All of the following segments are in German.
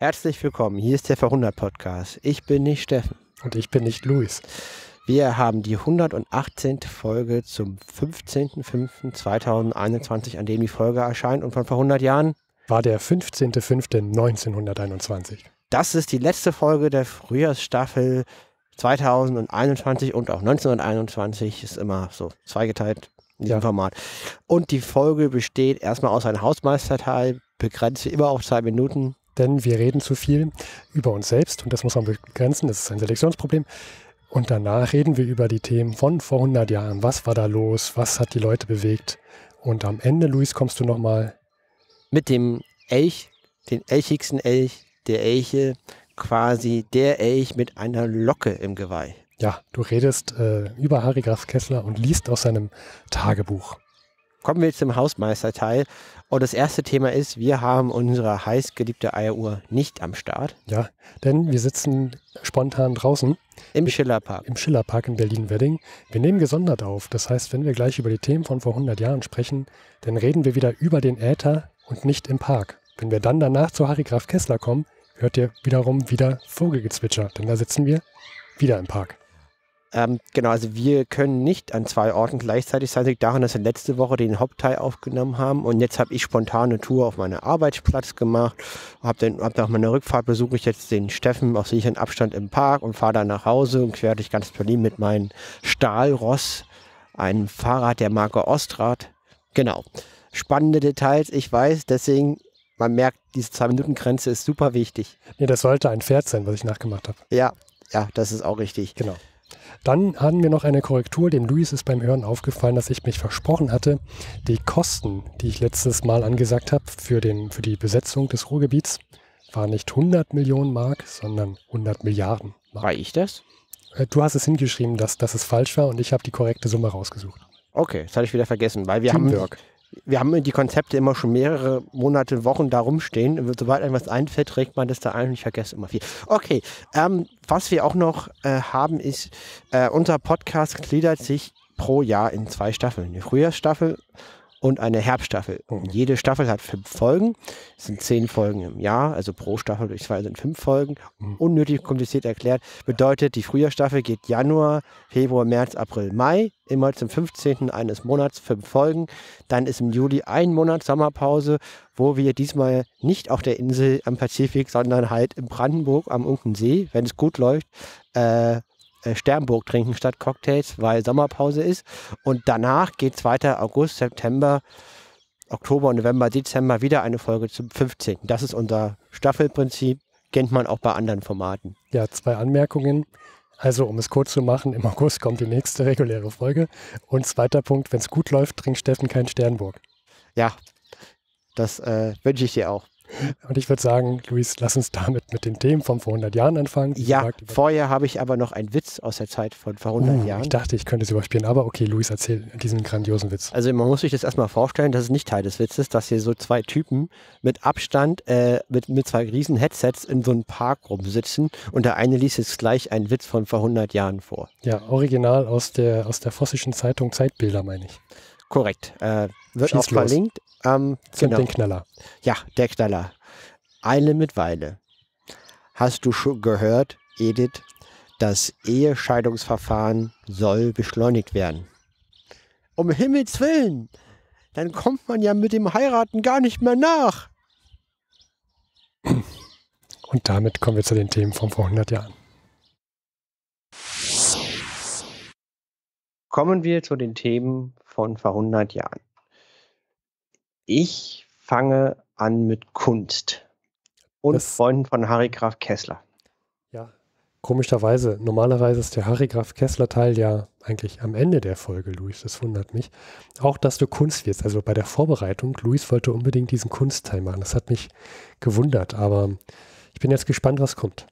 Herzlich willkommen, hier ist der Verhundert Podcast. Ich bin nicht Steffen. Und ich bin nicht Luis. Wir haben die 118. Folge zum 15.05.2021, an dem die Folge erscheint und von vor 100 Jahren war der 15.05.1921. Das ist die letzte Folge der Frühjahrsstaffel 2021 und auch 1921 ist immer so zweigeteilt in diesem ja. Format. Und die Folge besteht erstmal aus einem Hausmeisterteil, begrenzt wie immer auf zwei Minuten denn wir reden zu viel über uns selbst und das muss man begrenzen, das ist ein Selektionsproblem. Und danach reden wir über die Themen von vor 100 Jahren. Was war da los? Was hat die Leute bewegt? Und am Ende, Luis, kommst du nochmal. Mit dem Elch, den elchigsten Elch der Elche, quasi der Elch mit einer Locke im Geweih. Ja, du redest äh, über Harry Graf Kessler und liest aus seinem Tagebuch. Kommen wir zum Hausmeisterteil. Und das erste Thema ist, wir haben unsere heißgeliebte Eieruhr nicht am Start. Ja, denn wir sitzen spontan draußen. Im Schillerpark. Im Schillerpark in Berlin-Wedding. Wir nehmen gesondert auf. Das heißt, wenn wir gleich über die Themen von vor 100 Jahren sprechen, dann reden wir wieder über den Äther und nicht im Park. Wenn wir dann danach zu Harry Graf Kessler kommen, hört ihr wiederum wieder Vogelgezwitscher, denn da sitzen wir wieder im Park. Ähm, genau, also wir können nicht an zwei Orten gleichzeitig sein. Das liegt daran, dass wir letzte Woche den Hauptteil aufgenommen haben und jetzt habe ich spontan eine Tour auf meinen Arbeitsplatz gemacht. Hab dann hab nach meiner Rückfahrt besuche ich jetzt den Steffen auf sicheren Abstand im Park und fahre dann nach Hause und quer durch ganz Berlin mit meinem Stahlross, einem Fahrrad der Marke Ostrad. Genau. Spannende Details, ich weiß, deswegen man merkt, diese Zwei-Minuten-Grenze ist super wichtig. Nee, das sollte ein Pferd sein, was ich nachgemacht habe. Ja, ja, das ist auch richtig. Genau. Dann hatten wir noch eine Korrektur. Dem Luis ist beim Hören aufgefallen, dass ich mich versprochen hatte. Die Kosten, die ich letztes Mal angesagt habe für, den, für die Besetzung des Ruhrgebiets, waren nicht 100 Millionen Mark, sondern 100 Milliarden Mark. War ich das? Äh, du hast es hingeschrieben, dass, dass es falsch war und ich habe die korrekte Summe rausgesucht. Okay, das hatte ich wieder vergessen, weil wir Teamwork. haben wir haben die Konzepte immer schon mehrere Monate, Wochen da rumstehen. Sobald einem was einfällt, trägt man das da ein und ich vergesse immer viel. Okay, ähm, was wir auch noch äh, haben, ist, äh, unser Podcast gliedert sich pro Jahr in zwei Staffeln. Die Frühjahrsstaffel und eine Herbststaffel. Mhm. Jede Staffel hat fünf Folgen. Es sind zehn Folgen im Jahr, also pro Staffel durch zwei sind fünf Folgen. Mhm. Unnötig kompliziert erklärt. Bedeutet, die Frühjahrstaffel geht Januar, Februar, März, April, Mai, immer zum 15. eines Monats, fünf Folgen. Dann ist im Juli ein Monat Sommerpause, wo wir diesmal nicht auf der Insel am Pazifik, sondern halt in Brandenburg am Unken See, wenn es gut läuft, äh, äh, Sternburg trinken statt Cocktails, weil Sommerpause ist. Und danach geht es weiter August, September, Oktober, November, Dezember wieder eine Folge zum 15. Das ist unser Staffelprinzip. Kennt man auch bei anderen Formaten. Ja, zwei Anmerkungen. Also, um es kurz zu machen, im August kommt die nächste reguläre Folge. Und zweiter Punkt, wenn es gut läuft, trinkt Steffen kein Sternburg. Ja, das äh, wünsche ich dir auch. Und ich würde sagen, Luis, lass uns damit mit den Themen von vor 100 Jahren anfangen. Sie ja, vorher habe ich aber noch einen Witz aus der Zeit von vor 100 uh, Jahren. Ich dachte, ich könnte es überspielen, aber okay, Luis, erzähl diesen grandiosen Witz. Also man muss sich das erstmal vorstellen, das ist nicht Teil des Witzes, dass hier so zwei Typen mit Abstand, äh, mit, mit zwei riesen Headsets in so einem Park rumsitzen und der eine liest jetzt gleich einen Witz von vor 100 Jahren vor. Ja, original aus der, aus der Vossischen Zeitung Zeitbilder, meine ich. Korrekt. Äh, wird Schieß auch los. verlinkt. Ähm, genau. Den Knaller. Ja, der Knaller. Eile mit Weile. Hast du schon gehört, Edith, das Ehescheidungsverfahren soll beschleunigt werden? Um Himmels Willen! Dann kommt man ja mit dem Heiraten gar nicht mehr nach. Und damit kommen wir zu den Themen von vor 100 Jahren. Kommen wir zu den Themen von vor 100 Jahren. Ich fange an mit Kunst und das, Freunden von Harry Graf Kessler. Ja, komischerweise. Normalerweise ist der Harry Graf Kessler Teil ja eigentlich am Ende der Folge, Luis. Das wundert mich. Auch, dass du Kunst wirst. Also bei der Vorbereitung, Luis wollte unbedingt diesen Kunstteil machen. Das hat mich gewundert, aber ich bin jetzt gespannt, was kommt.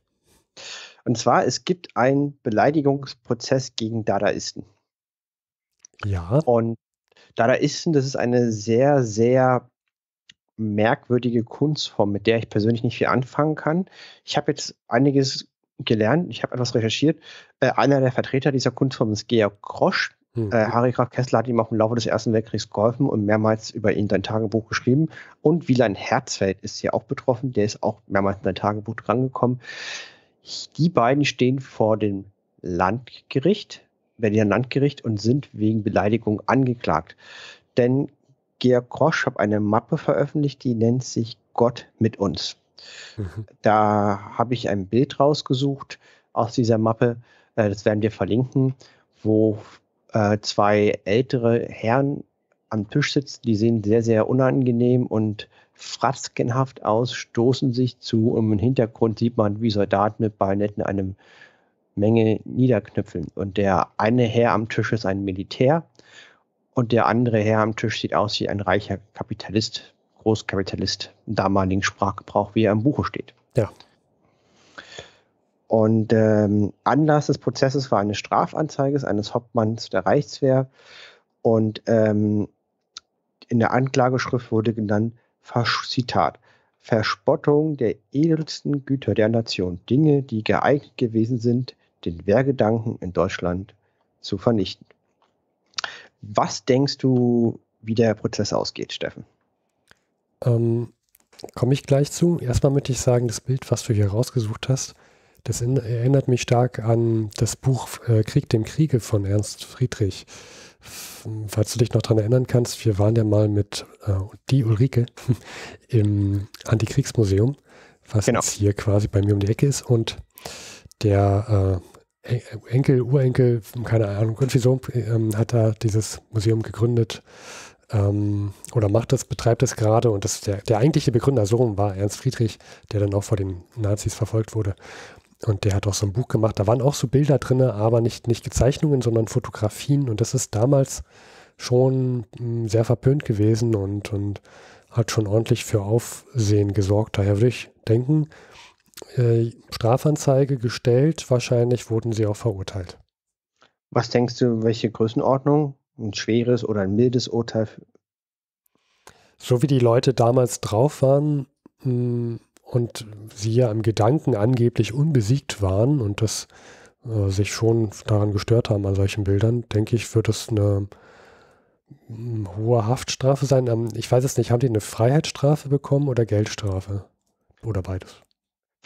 Und zwar, es gibt einen Beleidigungsprozess gegen Dadaisten. Ja. Und Dadaisten, das ist eine sehr, sehr merkwürdige Kunstform, mit der ich persönlich nicht viel anfangen kann. Ich habe jetzt einiges gelernt, ich habe etwas recherchiert. Äh, einer der Vertreter dieser Kunstform ist Georg Grosch. Mhm. Äh, Harry Graf Kessler hat ihm auch im Laufe des Ersten Weltkriegs geholfen und mehrmals über ihn sein Tagebuch geschrieben. Und Wieland Herzfeld ist hier auch betroffen, der ist auch mehrmals in sein Tagebuch drangekommen. Die beiden stehen vor dem Landgericht Berliner Landgericht und sind wegen Beleidigung angeklagt. Denn Georg Grosch hat eine Mappe veröffentlicht, die nennt sich Gott mit uns. Mhm. Da habe ich ein Bild rausgesucht aus dieser Mappe, äh, das werden wir verlinken, wo äh, zwei ältere Herren am Tisch sitzen, die sehen sehr, sehr unangenehm und fratzkenhaft aus, stoßen sich zu und im Hintergrund sieht man, wie Soldaten mit Bajonetten einem Menge niederknüpfeln. Und der eine Herr am Tisch ist ein Militär und der andere Herr am Tisch sieht aus wie ein reicher Kapitalist, Großkapitalist, damaligen Sprachgebrauch, wie er im Buche steht. Ja. Und ähm, Anlass des Prozesses war eine Strafanzeige eines Hauptmanns der Reichswehr. Und ähm, in der Anklageschrift wurde genannt, Zitat, Verspottung der edelsten Güter der Nation, Dinge, die geeignet gewesen sind, den Wehrgedanken in Deutschland zu vernichten. Was denkst du, wie der Prozess ausgeht, Steffen? Ähm, Komme ich gleich zu. Erstmal möchte ich sagen, das Bild, was du hier rausgesucht hast, das erinnert mich stark an das Buch äh, Krieg dem Kriege von Ernst Friedrich. Falls du dich noch daran erinnern kannst, wir waren ja mal mit äh, die Ulrike im Antikriegsmuseum, was genau. jetzt hier quasi bei mir um die Ecke ist. Und der äh, Enkel, Urenkel, keine Ahnung, irgendwie so ähm, hat da dieses Museum gegründet ähm, oder macht das, betreibt das gerade und das, der, der eigentliche Begründer so war Ernst Friedrich, der dann auch vor den Nazis verfolgt wurde. Und der hat auch so ein Buch gemacht, da waren auch so Bilder drin, aber nicht, nicht Zeichnungen, sondern Fotografien und das ist damals schon hm, sehr verpönt gewesen und, und hat schon ordentlich für Aufsehen gesorgt. Daher würde ich denken, äh, Strafanzeige gestellt. Wahrscheinlich wurden sie auch verurteilt. Was denkst du, welche Größenordnung? Ein schweres oder ein mildes Urteil? So wie die Leute damals drauf waren hm, und sie ja im Gedanken angeblich unbesiegt waren und das äh, sich schon daran gestört haben an solchen Bildern, denke ich, wird es eine hm, hohe Haftstrafe sein. Ähm, ich weiß es nicht, haben die eine Freiheitsstrafe bekommen oder Geldstrafe? Oder beides?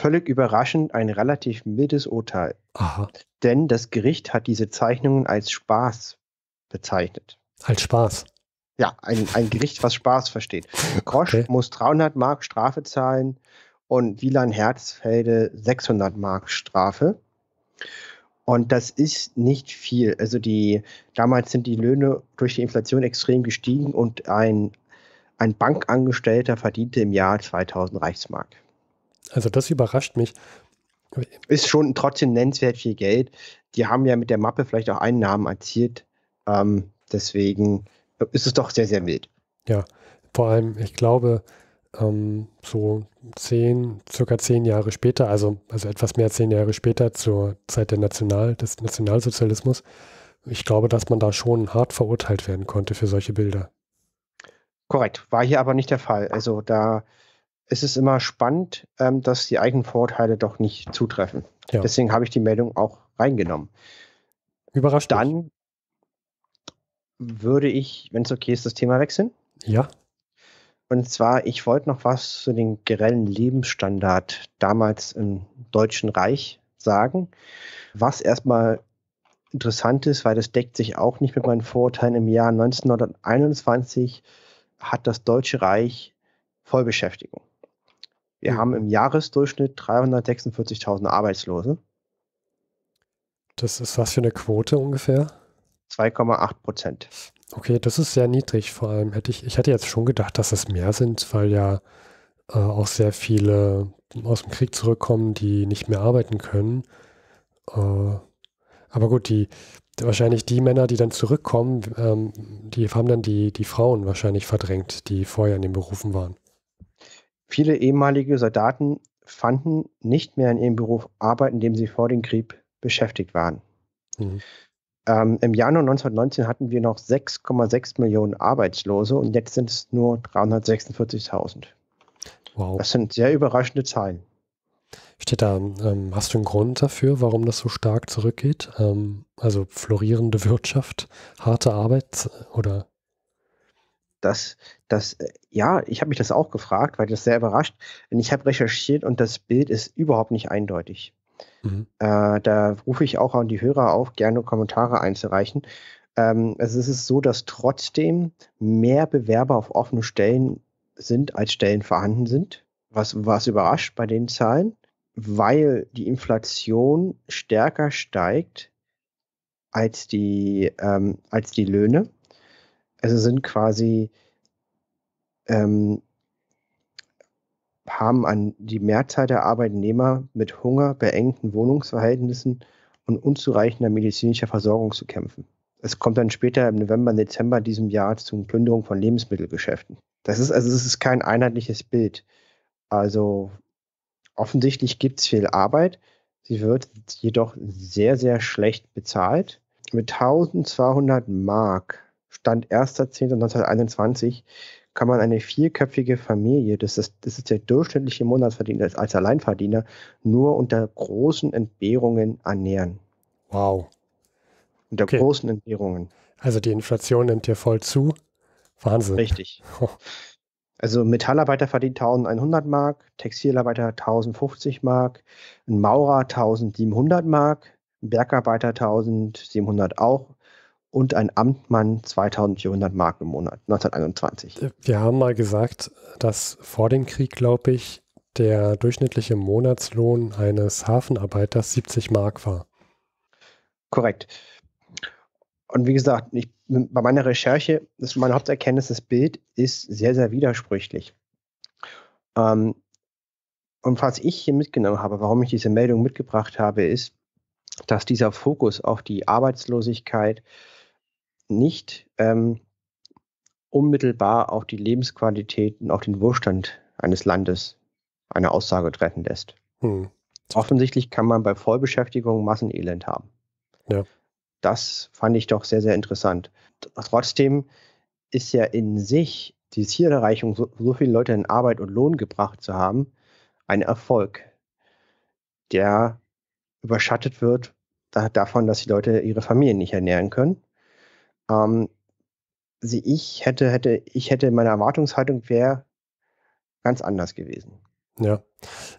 völlig überraschend ein relativ mildes Urteil. Aha. Denn das Gericht hat diese Zeichnungen als Spaß bezeichnet. Als Spaß? Ja, ein, ein Gericht, was Spaß versteht. Grosch okay. muss 300 Mark Strafe zahlen und Wieland Herzfelde 600 Mark Strafe. Und das ist nicht viel. Also die, damals sind die Löhne durch die Inflation extrem gestiegen und ein, ein Bankangestellter verdiente im Jahr 2000 Reichsmark. Also das überrascht mich. Ist schon trotzdem nennenswert viel Geld. Die haben ja mit der Mappe vielleicht auch Einnahmen erzielt. Ähm, deswegen ist es doch sehr, sehr mild. Ja, vor allem, ich glaube, ähm, so zehn, circa zehn Jahre später, also, also etwas mehr zehn Jahre später, zur Zeit der National, des Nationalsozialismus, ich glaube, dass man da schon hart verurteilt werden konnte für solche Bilder. Korrekt, war hier aber nicht der Fall. Also da es ist immer spannend, ähm, dass die eigenen Vorurteile doch nicht zutreffen. Ja. Deswegen habe ich die Meldung auch reingenommen. Überrascht. Dann würde ich, wenn es okay ist, das Thema wechseln. Ja. Und zwar, ich wollte noch was zu den grellen Lebensstandard damals im Deutschen Reich sagen, was erstmal interessant ist, weil das deckt sich auch nicht mit meinen Vorurteilen. Im Jahr 1921 hat das Deutsche Reich Vollbeschäftigung. Wir mhm. haben im Jahresdurchschnitt 346.000 Arbeitslose. Das ist was für eine Quote ungefähr? 2,8 Prozent. Okay, das ist sehr niedrig. Vor allem hätte ich, ich hätte jetzt schon gedacht, dass es mehr sind, weil ja äh, auch sehr viele aus dem Krieg zurückkommen, die nicht mehr arbeiten können. Äh, aber gut, die, wahrscheinlich die Männer, die dann zurückkommen, ähm, die haben dann die, die Frauen wahrscheinlich verdrängt, die vorher in den Berufen waren. Viele ehemalige Soldaten fanden nicht mehr in ihrem Beruf Arbeit, in dem sie vor dem Krieg beschäftigt waren. Mhm. Ähm, Im Januar 1919 hatten wir noch 6,6 Millionen Arbeitslose und jetzt sind es nur 346.000. Wow. Das sind sehr überraschende Zahlen. Steht da, ähm, hast du einen Grund dafür, warum das so stark zurückgeht? Ähm, also florierende Wirtschaft, harte Arbeit oder? dass das, äh, ja, ich habe mich das auch gefragt, weil das sehr überrascht. Und ich habe recherchiert und das Bild ist überhaupt nicht eindeutig. Mhm. Äh, da rufe ich auch an die Hörer auf, gerne Kommentare einzureichen. Ähm, also es ist so, dass trotzdem mehr Bewerber auf offene Stellen sind, als Stellen vorhanden sind. Was, was überrascht bei den Zahlen, weil die Inflation stärker steigt als die, ähm, als die Löhne also sind quasi ähm, haben an die Mehrzahl der Arbeitnehmer mit Hunger, beengten Wohnungsverhältnissen und unzureichender medizinischer Versorgung zu kämpfen. Es kommt dann später im November, Dezember diesem Jahr zu Plünderung von Lebensmittelgeschäften. Das ist also es ist kein einheitliches Bild. Also offensichtlich gibt es viel Arbeit. Sie wird jedoch sehr, sehr schlecht bezahlt. Mit 1200 Mark Stand 1.10.1921 kann man eine vierköpfige Familie, das ist, das ist der durchschnittliche Monatsverdiener als, Alleinverdiener, nur unter großen Entbehrungen ernähren. Wow. Unter okay. großen Entbehrungen. Also die Inflation nimmt hier voll zu. Wahnsinn. Richtig. Oh. Also Metallarbeiter verdient 1100 Mark, Textilarbeiter 1050 Mark, ein Maurer 1700 Mark, ein Bergarbeiter 1700 auch, und ein Amtmann 2400 Mark im Monat, 1921. Wir haben mal gesagt, dass vor dem Krieg, glaube ich, der durchschnittliche Monatslohn eines Hafenarbeiters 70 Mark war. Korrekt. Und wie gesagt, ich, bei meiner Recherche das ist meine Haupterkenntnis, das Bild ist sehr, sehr widersprüchlich. Ähm, und was ich hier mitgenommen habe, warum ich diese Meldung mitgebracht habe, ist, dass dieser Fokus auf die Arbeitslosigkeit, nicht ähm, unmittelbar auf die Lebensqualität und auf den Wohlstand eines Landes eine Aussage treffen lässt. Hm. Offensichtlich kann man bei Vollbeschäftigung Massenelend haben. Ja. Das fand ich doch sehr, sehr interessant. Trotzdem ist ja in sich die Zielerreichung, so, so viele Leute in Arbeit und Lohn gebracht zu haben, ein Erfolg, der überschattet wird davon, dass die Leute ihre Familien nicht ernähren können ähm, sie, ich hätte, hätte, ich hätte meine Erwartungshaltung wäre ganz anders gewesen. Ja,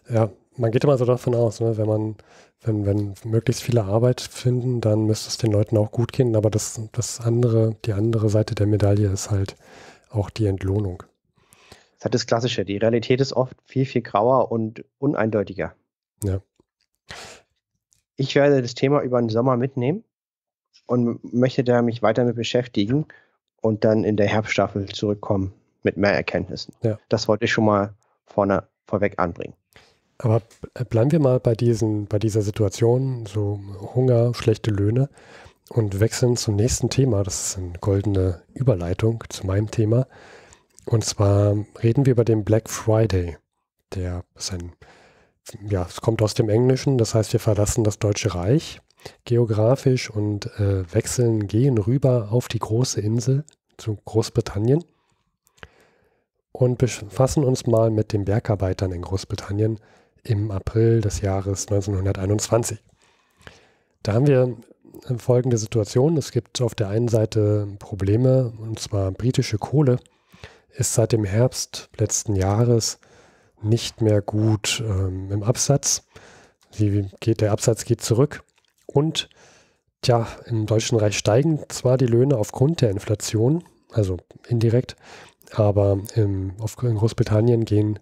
ja, man geht immer so davon aus, ne? wenn man, wenn, wenn möglichst viele Arbeit finden, dann müsste es den Leuten auch gut gehen. Aber das, das andere, die andere Seite der Medaille ist halt auch die Entlohnung. Das ist das Klassische. Die Realität ist oft viel, viel grauer und uneindeutiger. Ja. Ich werde das Thema über den Sommer mitnehmen und möchte da mich weiter mit beschäftigen und dann in der Herbststaffel zurückkommen mit mehr Erkenntnissen. Ja. Das wollte ich schon mal vorne, vorweg anbringen. Aber bleiben wir mal bei, diesen, bei dieser Situation, so Hunger, schlechte Löhne und wechseln zum nächsten Thema. Das ist eine goldene Überleitung zu meinem Thema. Und zwar reden wir über den Black Friday. Der ist ein, ja, es kommt aus dem Englischen, das heißt, wir verlassen das Deutsche Reich geografisch und äh, wechseln, gehen rüber auf die große Insel zu Großbritannien und befassen uns mal mit den Bergarbeitern in Großbritannien im April des Jahres 1921. Da haben wir äh, folgende Situation. Es gibt auf der einen Seite Probleme, und zwar britische Kohle ist seit dem Herbst letzten Jahres nicht mehr gut ähm, im Absatz. Sie geht, der Absatz geht zurück und tja, im Deutschen Reich steigen zwar die Löhne aufgrund der Inflation, also indirekt, aber im, auf, in Großbritannien gehen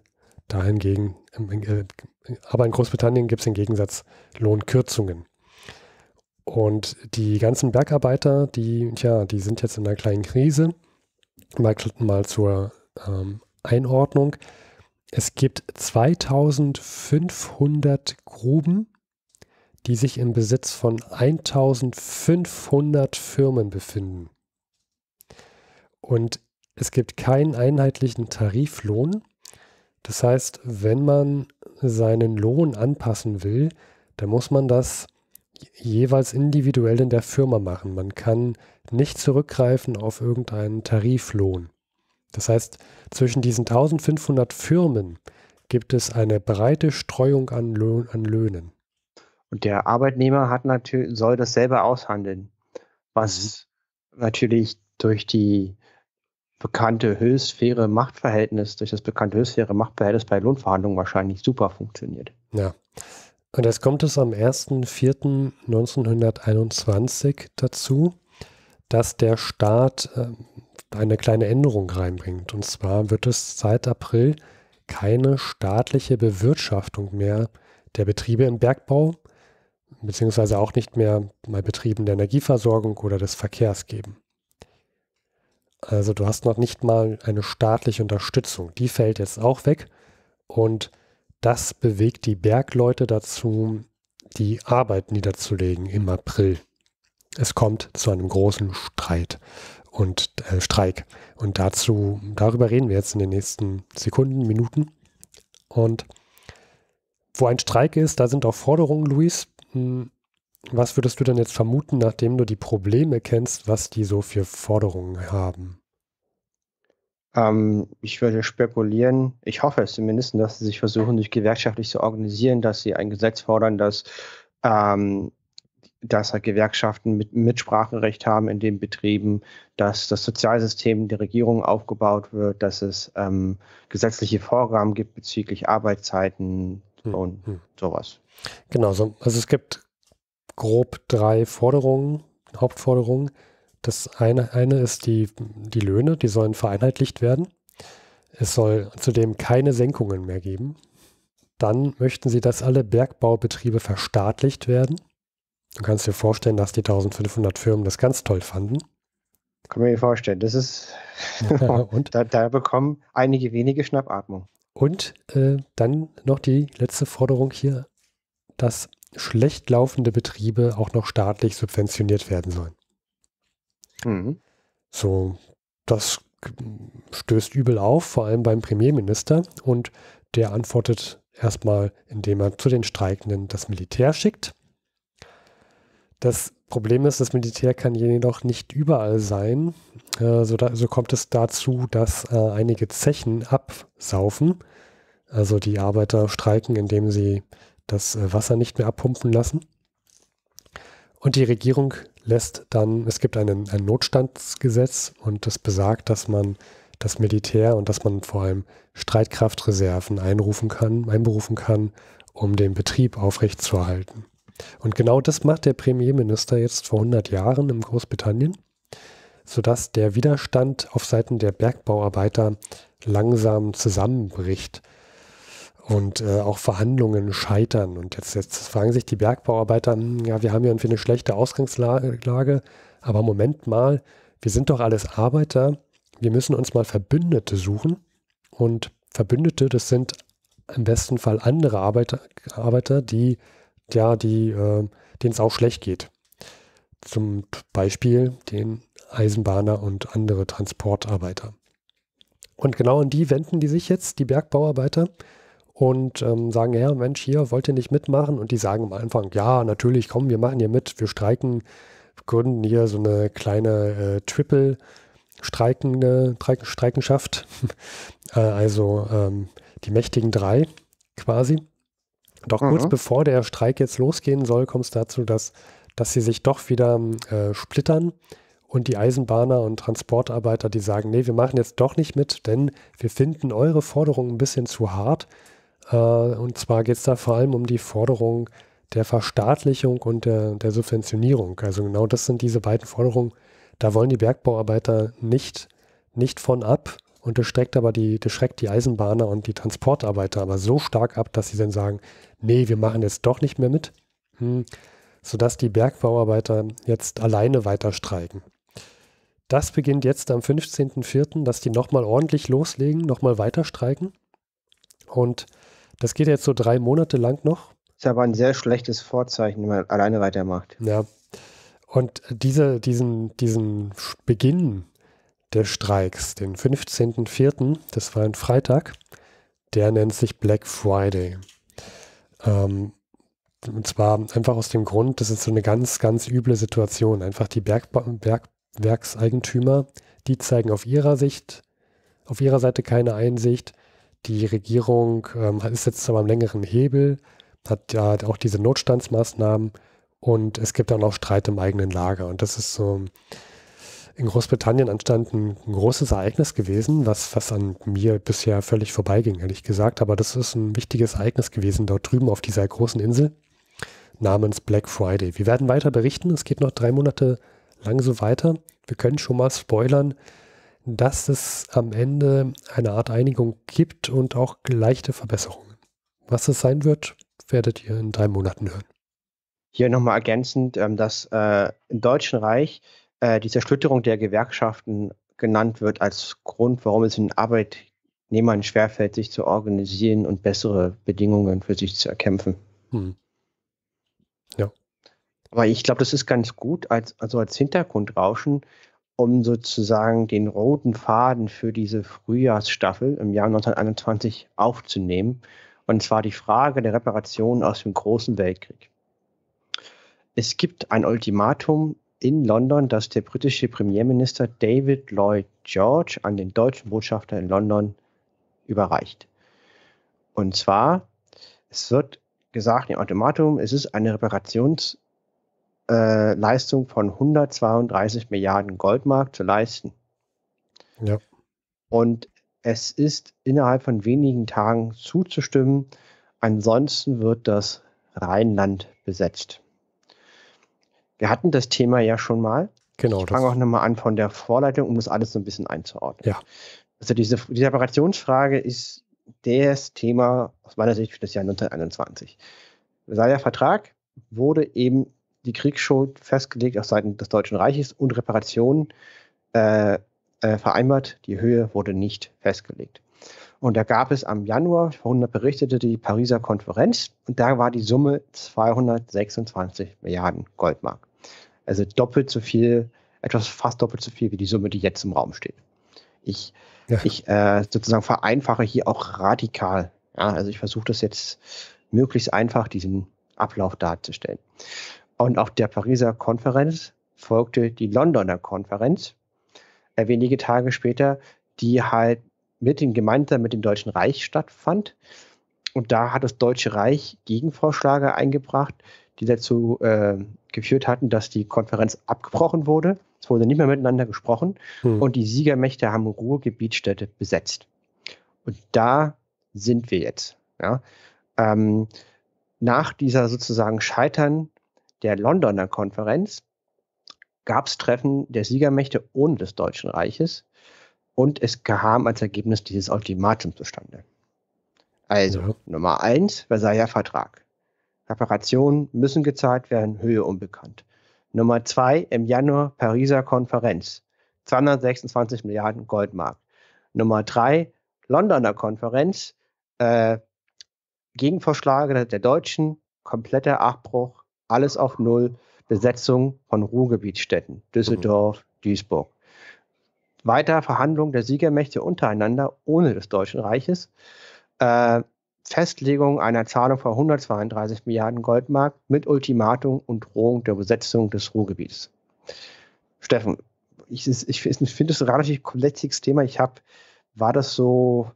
da hingegen, äh, aber in Großbritannien gibt es im Gegensatz Lohnkürzungen. Und die ganzen Bergarbeiter, die, tja, die sind jetzt in einer kleinen Krise. Mal, mal zur ähm, Einordnung. Es gibt 2500 Gruben die sich im Besitz von 1500 Firmen befinden. Und es gibt keinen einheitlichen Tariflohn. Das heißt, wenn man seinen Lohn anpassen will, dann muss man das jeweils individuell in der Firma machen. Man kann nicht zurückgreifen auf irgendeinen Tariflohn. Das heißt, zwischen diesen 1500 Firmen gibt es eine breite Streuung an, Löh an Löhnen. Und der Arbeitnehmer hat natürlich, soll das selber aushandeln, was mhm. natürlich durch die bekannte höchstfaire Machtverhältnis, durch das bekannte höchstfähre Machtverhältnis bei Lohnverhandlungen wahrscheinlich super funktioniert. Ja. Und jetzt kommt es am 1.4.1921 dazu, dass der Staat ähm, eine kleine Änderung reinbringt. Und zwar wird es seit April keine staatliche Bewirtschaftung mehr der Betriebe im Bergbau beziehungsweise auch nicht mehr bei Betrieben der Energieversorgung oder des Verkehrs geben. Also du hast noch nicht mal eine staatliche Unterstützung. Die fällt jetzt auch weg. Und das bewegt die Bergleute dazu, die Arbeit niederzulegen im April. Es kommt zu einem großen Streit und äh, Streik. Und dazu, darüber reden wir jetzt in den nächsten Sekunden, Minuten. Und wo ein Streik ist, da sind auch Forderungen, Luis, hm, was würdest du denn jetzt vermuten, nachdem du die Probleme kennst, was die so für Forderungen haben? Ähm, ich würde spekulieren, ich hoffe es zumindest, dass sie sich versuchen, sich gewerkschaftlich zu organisieren, dass sie ein Gesetz fordern, dass, ähm, dass halt Gewerkschaften mit Mitspracherecht haben in den Betrieben, dass das Sozialsystem der Regierung aufgebaut wird, dass es ähm, gesetzliche Vorgaben gibt bezüglich Arbeitszeiten, hm, und hm. sowas. Genau, so. also es gibt grob drei Forderungen, Hauptforderungen. Das eine, eine ist die, die Löhne, die sollen vereinheitlicht werden. Es soll zudem keine Senkungen mehr geben. Dann möchten sie, dass alle Bergbaubetriebe verstaatlicht werden. Du kannst dir vorstellen, dass die 1500 Firmen das ganz toll fanden. Kann mir vorstellen. Das ist. Ja, und? da, da bekommen einige wenige Schnappatmung. Und äh, dann noch die letzte Forderung hier, dass schlecht laufende Betriebe auch noch staatlich subventioniert werden sollen. Mhm. So, das stößt übel auf, vor allem beim Premierminister. Und der antwortet erstmal, indem er zu den Streikenden das Militär schickt. Das Problem ist, das Militär kann jedoch nicht überall sein. Äh, so, da, so, kommt es dazu, dass äh, einige Zechen absaufen. Also die Arbeiter streiken, indem sie das äh, Wasser nicht mehr abpumpen lassen. Und die Regierung lässt dann, es gibt einen, ein Notstandsgesetz und das besagt, dass man das Militär und dass man vor allem Streitkraftreserven einrufen kann, einberufen kann, um den Betrieb aufrechtzuerhalten. Und genau das macht der Premierminister jetzt vor 100 Jahren in Großbritannien, sodass der Widerstand auf Seiten der Bergbauarbeiter langsam zusammenbricht und äh, auch Verhandlungen scheitern. Und jetzt, jetzt fragen sich die Bergbauarbeiter, hm, ja, wir haben ja irgendwie eine schlechte Ausgangslage, aber Moment mal, wir sind doch alles Arbeiter, wir müssen uns mal Verbündete suchen. Und Verbündete, das sind im besten Fall andere Arbeiter, Arbeiter die ja, die, äh, denen es auch schlecht geht. Zum Beispiel den Eisenbahner und andere Transportarbeiter. Und genau an die wenden die sich jetzt, die Bergbauarbeiter, und ähm, sagen, ja, Mensch, hier wollt ihr nicht mitmachen? Und die sagen am Anfang, ja, natürlich, komm, wir machen hier mit, wir streiken, gründen hier so eine kleine äh, Triple streikende Streikenschaft, äh, also ähm, die mächtigen drei quasi. Doch mhm. kurz bevor der Streik jetzt losgehen soll, kommt es dazu, dass, dass sie sich doch wieder äh, splittern und die Eisenbahner und Transportarbeiter, die sagen, nee, wir machen jetzt doch nicht mit, denn wir finden eure Forderungen ein bisschen zu hart. Äh, und zwar geht es da vor allem um die Forderung der Verstaatlichung und der, der Subventionierung. Also genau das sind diese beiden Forderungen. Da wollen die Bergbauarbeiter nicht, nicht von ab, und das schreckt aber die, das schreckt die Eisenbahner und die Transportarbeiter aber so stark ab, dass sie dann sagen, nee, wir machen jetzt doch nicht mehr mit, hm, sodass die Bergbauarbeiter jetzt alleine weiter streiken. Das beginnt jetzt am 15.04., dass die nochmal ordentlich loslegen, nochmal weiter streiken. Und das geht jetzt so drei Monate lang noch. Ist aber ein sehr schlechtes Vorzeichen, wenn man alleine weitermacht. Ja. Und diese, diesen, diesen Beginn der Streiks, den 15.04., das war ein Freitag, der nennt sich Black Friday. Ähm, und zwar einfach aus dem Grund, das ist so eine ganz, ganz üble Situation. Einfach die Bergba Berg Werkseigentümer, die zeigen auf ihrer Sicht, auf ihrer Seite keine Einsicht. Die Regierung ähm, ist jetzt aber am längeren Hebel, hat ja auch diese Notstandsmaßnahmen und es gibt dann auch Streit im eigenen Lager. Und das ist so in Großbritannien anstand, ein, großes Ereignis gewesen, was, was an mir bisher völlig vorbeiging, ehrlich gesagt. Aber das ist ein wichtiges Ereignis gewesen dort drüben auf dieser großen Insel namens Black Friday. Wir werden weiter berichten. Es geht noch drei Monate lang so weiter. Wir können schon mal spoilern, dass es am Ende eine Art Einigung gibt und auch leichte Verbesserungen. Was es sein wird, werdet ihr in drei Monaten hören. Hier nochmal ergänzend, ähm, dass äh, im Deutschen Reich äh, die Zerschlütterung der Gewerkschaften genannt wird als Grund, warum es den Arbeitnehmern schwerfällt, sich zu organisieren und bessere Bedingungen für sich zu erkämpfen. Hm. Ja. Aber ich glaube, das ist ganz gut als, also als Hintergrundrauschen, um sozusagen den roten Faden für diese Frühjahrsstaffel im Jahr 1921 aufzunehmen. Und zwar die Frage der Reparation aus dem Großen Weltkrieg. Es gibt ein Ultimatum in London, dass der britische Premierminister David Lloyd George an den deutschen Botschafter in London überreicht. Und zwar, es wird gesagt im Automatum, es ist eine Reparationsleistung äh, von 132 Milliarden Goldmark zu leisten. Ja. Und es ist innerhalb von wenigen Tagen zuzustimmen. Ansonsten wird das Rheinland besetzt. Wir hatten das Thema ja schon mal. Genau. Ich fange auch nochmal an von der Vorleitung, um das alles so ein bisschen einzuordnen. Ja. Also diese, die Separationsfrage ist das Thema aus meiner Sicht für das Jahr 1921. Versailler Vertrag wurde eben die Kriegsschuld festgelegt auf Seiten des Deutschen Reiches und Reparationen äh, äh, vereinbart. Die Höhe wurde nicht festgelegt. Und da gab es am Januar 100 berichtete die Pariser Konferenz und da war die Summe 226 Milliarden Goldmark. Also doppelt so viel, etwas fast doppelt so viel wie die Summe, die jetzt im Raum steht. Ich, ja. ich äh, sozusagen vereinfache hier auch radikal. Ja, also ich versuche das jetzt möglichst einfach, diesen Ablauf darzustellen. Und auf der Pariser Konferenz folgte die Londoner Konferenz, äh, wenige Tage später, die halt mit den, gemeinsam mit dem Deutschen Reich stattfand. Und da hat das Deutsche Reich Gegenvorschläge eingebracht, die dazu äh, geführt hatten, dass die Konferenz abgebrochen wurde. Es wurde nicht mehr miteinander gesprochen hm. und die Siegermächte haben Ruhrgebietstädte besetzt. Und da sind wir jetzt. Ja. Ähm, nach dieser sozusagen Scheitern der Londoner Konferenz gab es Treffen der Siegermächte ohne des Deutschen Reiches und es kam als Ergebnis dieses Ultimatum zustande. Also ja. Nummer eins, Versailler Vertrag. Reparationen müssen gezahlt werden, Höhe unbekannt. Nummer zwei, im Januar Pariser Konferenz, 226 Milliarden Goldmark. Nummer drei, Londoner Konferenz, äh, Gegenvorschläge der Deutschen, kompletter Abbruch, alles auf Null, Besetzung von Ruhrgebietsstätten, Düsseldorf, mhm. Duisburg. Weiter Verhandlungen der Siegermächte untereinander ohne des Deutschen Reiches. Äh, Festlegung einer Zahlung von 132 Milliarden Goldmark mit Ultimatum und Drohung der Besetzung des Ruhrgebiets. Steffen, ich, ich, ich finde es ein relativ komplexes Thema. Ich habe, war das so,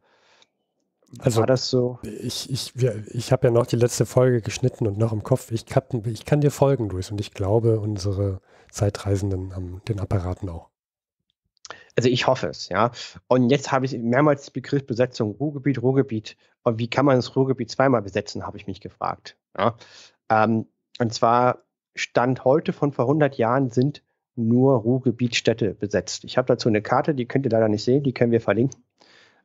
also, war das so? Ich, ich, ich habe ja noch die letzte Folge geschnitten und noch im Kopf. Ich, hab, ich kann dir folgen, Luis, und ich glaube, unsere Zeitreisenden haben den Apparaten auch. Also ich hoffe es, ja. Und jetzt habe ich mehrmals den Begriff Besetzung Ruhrgebiet, Ruhrgebiet. Und wie kann man das Ruhrgebiet zweimal besetzen, habe ich mich gefragt. Ja? Ähm, und zwar Stand heute von vor 100 Jahren sind nur Ruhrgebietstädte besetzt. Ich habe dazu eine Karte, die könnt ihr leider nicht sehen, die können wir verlinken.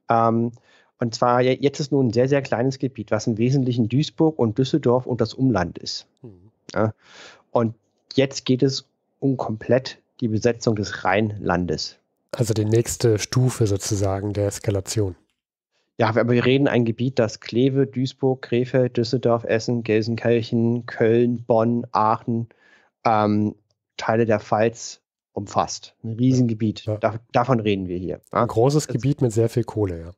Ähm, und zwar, jetzt ist nur ein sehr, sehr kleines Gebiet, was im Wesentlichen Duisburg und Düsseldorf und das Umland ist. Mhm. Ja? Und jetzt geht es um komplett die Besetzung des Rheinlandes also die nächste Stufe sozusagen der Eskalation. Ja, aber wir reden ein Gebiet, das Kleve, Duisburg, Krefeld, Düsseldorf, Essen, Gelsenkirchen, Köln, Bonn, Aachen, ähm, Teile der Pfalz umfasst. Ein Riesengebiet. Ja. Da, davon reden wir hier. Ein großes das Gebiet mit sehr viel Kohle, ja.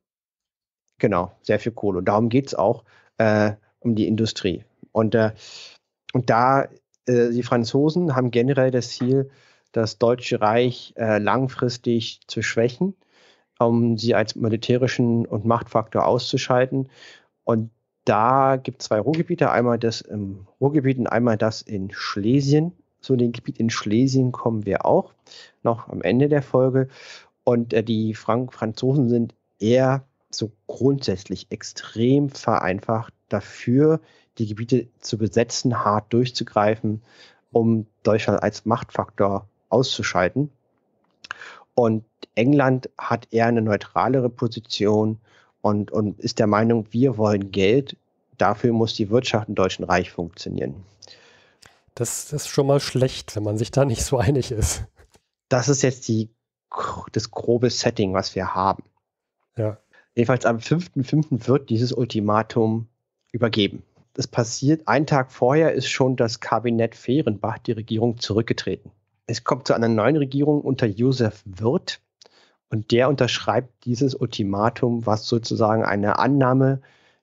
Genau, sehr viel Kohle. Und darum geht es auch äh, um die Industrie. Und, äh, und da, äh, die Franzosen haben generell das Ziel, das Deutsche Reich äh, langfristig zu schwächen, um sie als militärischen und Machtfaktor auszuschalten. Und da gibt es zwei Ruhrgebiete, einmal das im Ruhrgebiet und einmal das in Schlesien. Zu dem Gebiet in Schlesien kommen wir auch noch am Ende der Folge. Und äh, die Frank Franzosen sind eher so grundsätzlich extrem vereinfacht dafür, die Gebiete zu besetzen, hart durchzugreifen, um Deutschland als Machtfaktor auszuschalten. Und England hat eher eine neutralere Position und, und ist der Meinung, wir wollen Geld, dafür muss die Wirtschaft im Deutschen Reich funktionieren. Das ist schon mal schlecht, wenn man sich da nicht so einig ist. Das ist jetzt die, das grobe Setting, was wir haben. Ja. Jedenfalls am 5.5. wird dieses Ultimatum übergeben. Das passiert, einen Tag vorher ist schon das Kabinett Fehrenbach, die Regierung, zurückgetreten. Es kommt zu einer neuen Regierung unter Josef Wirth und der unterschreibt dieses Ultimatum, was sozusagen eine Annahme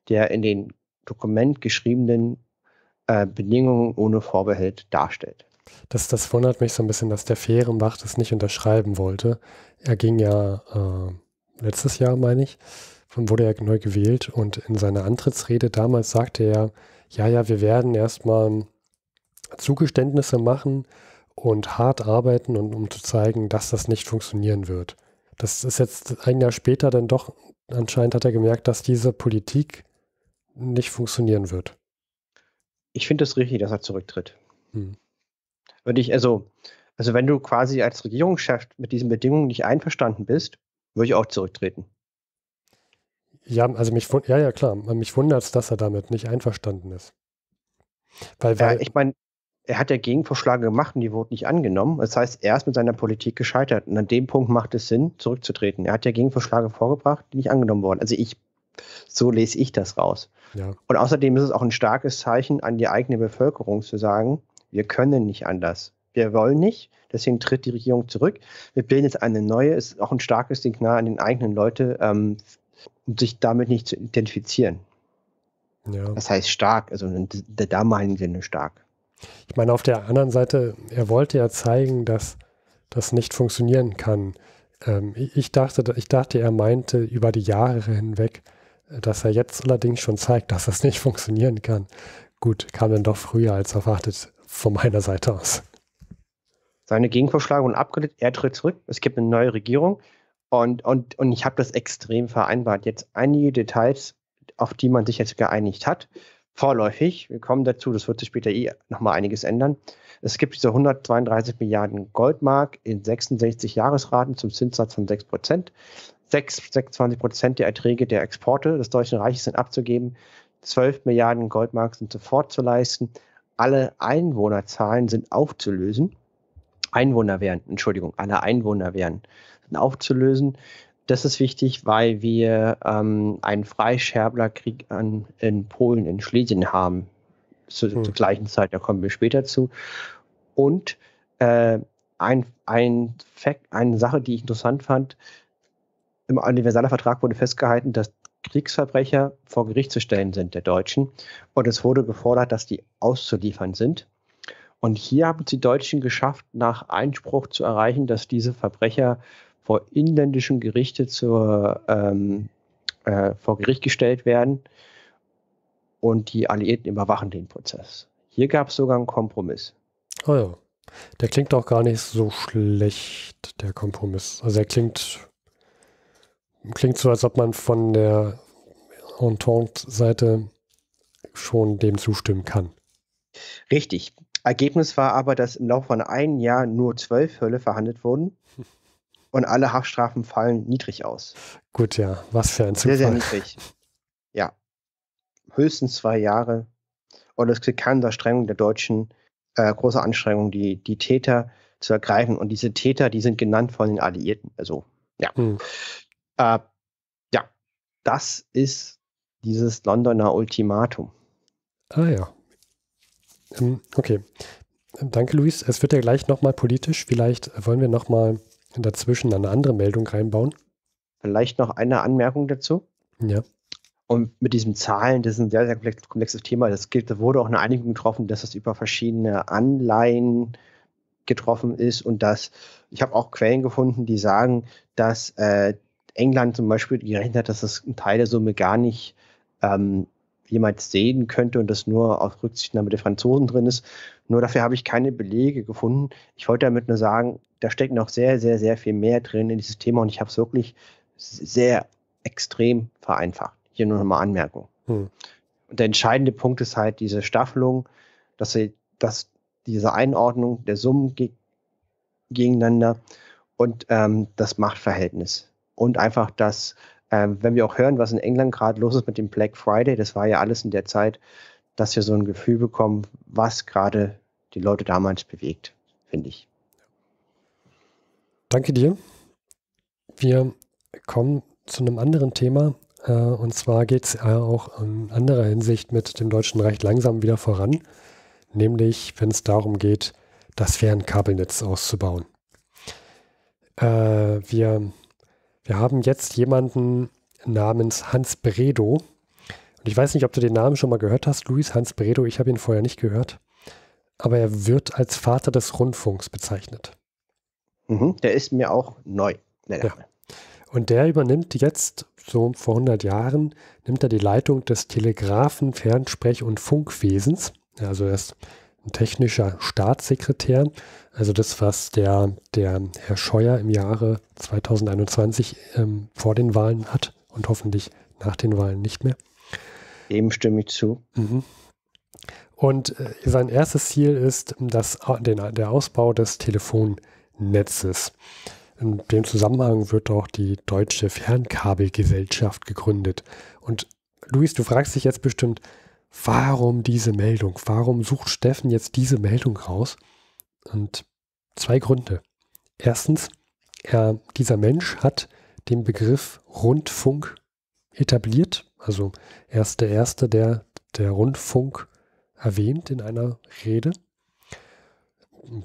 der in den Dokument geschriebenen äh, Bedingungen ohne Vorbehalt darstellt. Das, das wundert mich so ein bisschen, dass der Fährenbach das nicht unterschreiben wollte. Er ging ja äh, letztes Jahr, meine ich, und wurde er neu gewählt und in seiner Antrittsrede damals sagte er, ja, ja, wir werden erstmal Zugeständnisse machen, und hart arbeiten und um zu zeigen, dass das nicht funktionieren wird. Das ist jetzt ein Jahr später dann doch, anscheinend hat er gemerkt, dass diese Politik nicht funktionieren wird. Ich finde es das richtig, dass er zurücktritt. Hm. Würde ich, also, also wenn du quasi als Regierungschef mit diesen Bedingungen nicht einverstanden bist, würde ich auch zurücktreten. Ja, also mich ja, ja, klar. Mich wundert es, dass er damit nicht einverstanden ist. Weil, weil ja, ich meine, er hat ja Gegenvorschläge gemacht und die wurden nicht angenommen. Das heißt, er ist mit seiner Politik gescheitert. Und an dem Punkt macht es Sinn, zurückzutreten. Er hat ja Gegenvorschläge vorgebracht, die nicht angenommen wurden. Also ich, so lese ich das raus. Ja. Und außerdem ist es auch ein starkes Zeichen an die eigene Bevölkerung zu sagen, wir können nicht anders. Wir wollen nicht, deswegen tritt die Regierung zurück. Wir bilden jetzt eine neue, Es ist auch ein starkes Signal an den eigenen Leute, ähm, um sich damit nicht zu identifizieren. Ja. Das heißt stark, also in der damaligen Sinne stark. Ich meine, auf der anderen Seite, er wollte ja zeigen, dass das nicht funktionieren kann. Ähm, ich, dachte, ich dachte, er meinte über die Jahre hinweg, äh, dass er jetzt allerdings schon zeigt, dass das nicht funktionieren kann. Gut, kam dann doch früher als erwartet von meiner Seite aus. Seine Gegenvorschläge abgelehnt, er tritt zurück, es gibt eine neue Regierung und, und, und ich habe das extrem vereinbart. Jetzt einige Details, auf die man sich jetzt geeinigt hat, vorläufig, wir kommen dazu, das wird sich später eh nochmal einiges ändern. Es gibt diese 132 Milliarden Goldmark in 66 Jahresraten zum Zinssatz von 6 Prozent. 26 Prozent der Erträge der Exporte des Deutschen Reiches sind abzugeben. 12 Milliarden Goldmark sind sofort zu leisten. Alle Einwohnerzahlen sind aufzulösen. Einwohner wären, Entschuldigung, alle Einwohner wären aufzulösen. Das ist wichtig, weil wir ähm, einen Freischerblerkrieg an, in Polen, in Schlesien haben. Zu, hm. Zur gleichen Zeit, da kommen wir später zu. Und äh, ein, ein Fact, eine Sache, die ich interessant fand, im Universaler Vertrag wurde festgehalten, dass Kriegsverbrecher vor Gericht zu stellen sind, der Deutschen. Und es wurde gefordert, dass die auszuliefern sind. Und hier haben es die Deutschen geschafft, nach Einspruch zu erreichen, dass diese Verbrecher vor inländischen Gerichte zur, ähm, äh, vor Gericht gestellt werden und die Alliierten überwachen den Prozess. Hier gab es sogar einen Kompromiss. oh ja. Der klingt auch gar nicht so schlecht, der Kompromiss. Also er klingt, klingt so, als ob man von der Entente-Seite schon dem zustimmen kann. Richtig. Ergebnis war aber, dass im Laufe von einem Jahr nur zwölf Hölle verhandelt wurden und alle Haftstrafen fallen niedrig aus. Gut, ja, was für ein Zufall. Sehr, sehr niedrig. Ja. Höchstens zwei Jahre. Und es gibt keine Unterstrengung der Deutschen äh, große Anstrengung, die, die Täter zu ergreifen. Und diese Täter, die sind genannt von den Alliierten. Also, ja. Hm. Äh, ja, das ist dieses Londoner Ultimatum. Ah ja. Ähm, okay. Danke, Luis. Es wird ja gleich nochmal politisch. Vielleicht wollen wir nochmal dazwischen eine andere Meldung reinbauen. Vielleicht noch eine Anmerkung dazu. Ja. Und mit diesen Zahlen, das ist ein sehr, sehr komplexes Thema. Das gibt, da wurde auch eine Einigung getroffen, dass das über verschiedene Anleihen getroffen ist und dass ich habe auch Quellen gefunden, die sagen, dass äh, England zum Beispiel gerechnet hat, dass das ein Teil der Summe gar nicht ähm, jemals sehen könnte und das nur auf Rücksichtnahme der Franzosen drin ist. Nur dafür habe ich keine Belege gefunden. Ich wollte damit nur sagen, da steckt noch sehr, sehr, sehr viel mehr drin in dieses Thema und ich habe es wirklich sehr extrem vereinfacht. Hier nur nochmal Anmerkung. Hm. Und der entscheidende Punkt ist halt diese Staffelung, dass, sie, dass diese Einordnung der Summen ge gegeneinander und ähm, das Machtverhältnis und einfach das ähm, wenn wir auch hören, was in England gerade los ist mit dem Black Friday, das war ja alles in der Zeit, dass wir so ein Gefühl bekommen, was gerade die Leute damals bewegt, finde ich. Danke dir. Wir kommen zu einem anderen Thema. Äh, und zwar geht es äh, auch in anderer Hinsicht mit dem deutschen Recht langsam wieder voran, nämlich wenn es darum geht, das Fernkabelnetz auszubauen. Äh, wir wir haben jetzt jemanden namens Hans Bredow. Und ich weiß nicht, ob du den Namen schon mal gehört hast, Luis Hans Bredow. Ich habe ihn vorher nicht gehört. Aber er wird als Vater des Rundfunks bezeichnet. Mhm, der ist mir auch neu. Der ja. Und der übernimmt jetzt, so vor 100 Jahren, nimmt er die Leitung des Telegrafen, Fernsprech- und Funkwesens. Also er ist ein technischer Staatssekretär, also das, was der, der Herr Scheuer im Jahre 2021 ähm, vor den Wahlen hat und hoffentlich nach den Wahlen nicht mehr. Dem stimme ich zu. Mhm. Und äh, sein erstes Ziel ist das, äh, den, der Ausbau des Telefonnetzes. In dem Zusammenhang wird auch die Deutsche Fernkabelgesellschaft gegründet. Und Luis, du fragst dich jetzt bestimmt, warum diese Meldung? Warum sucht Steffen jetzt diese Meldung raus? Und zwei Gründe. Erstens, er, dieser Mensch hat den Begriff Rundfunk etabliert. Also er ist der Erste, der der Rundfunk erwähnt in einer Rede.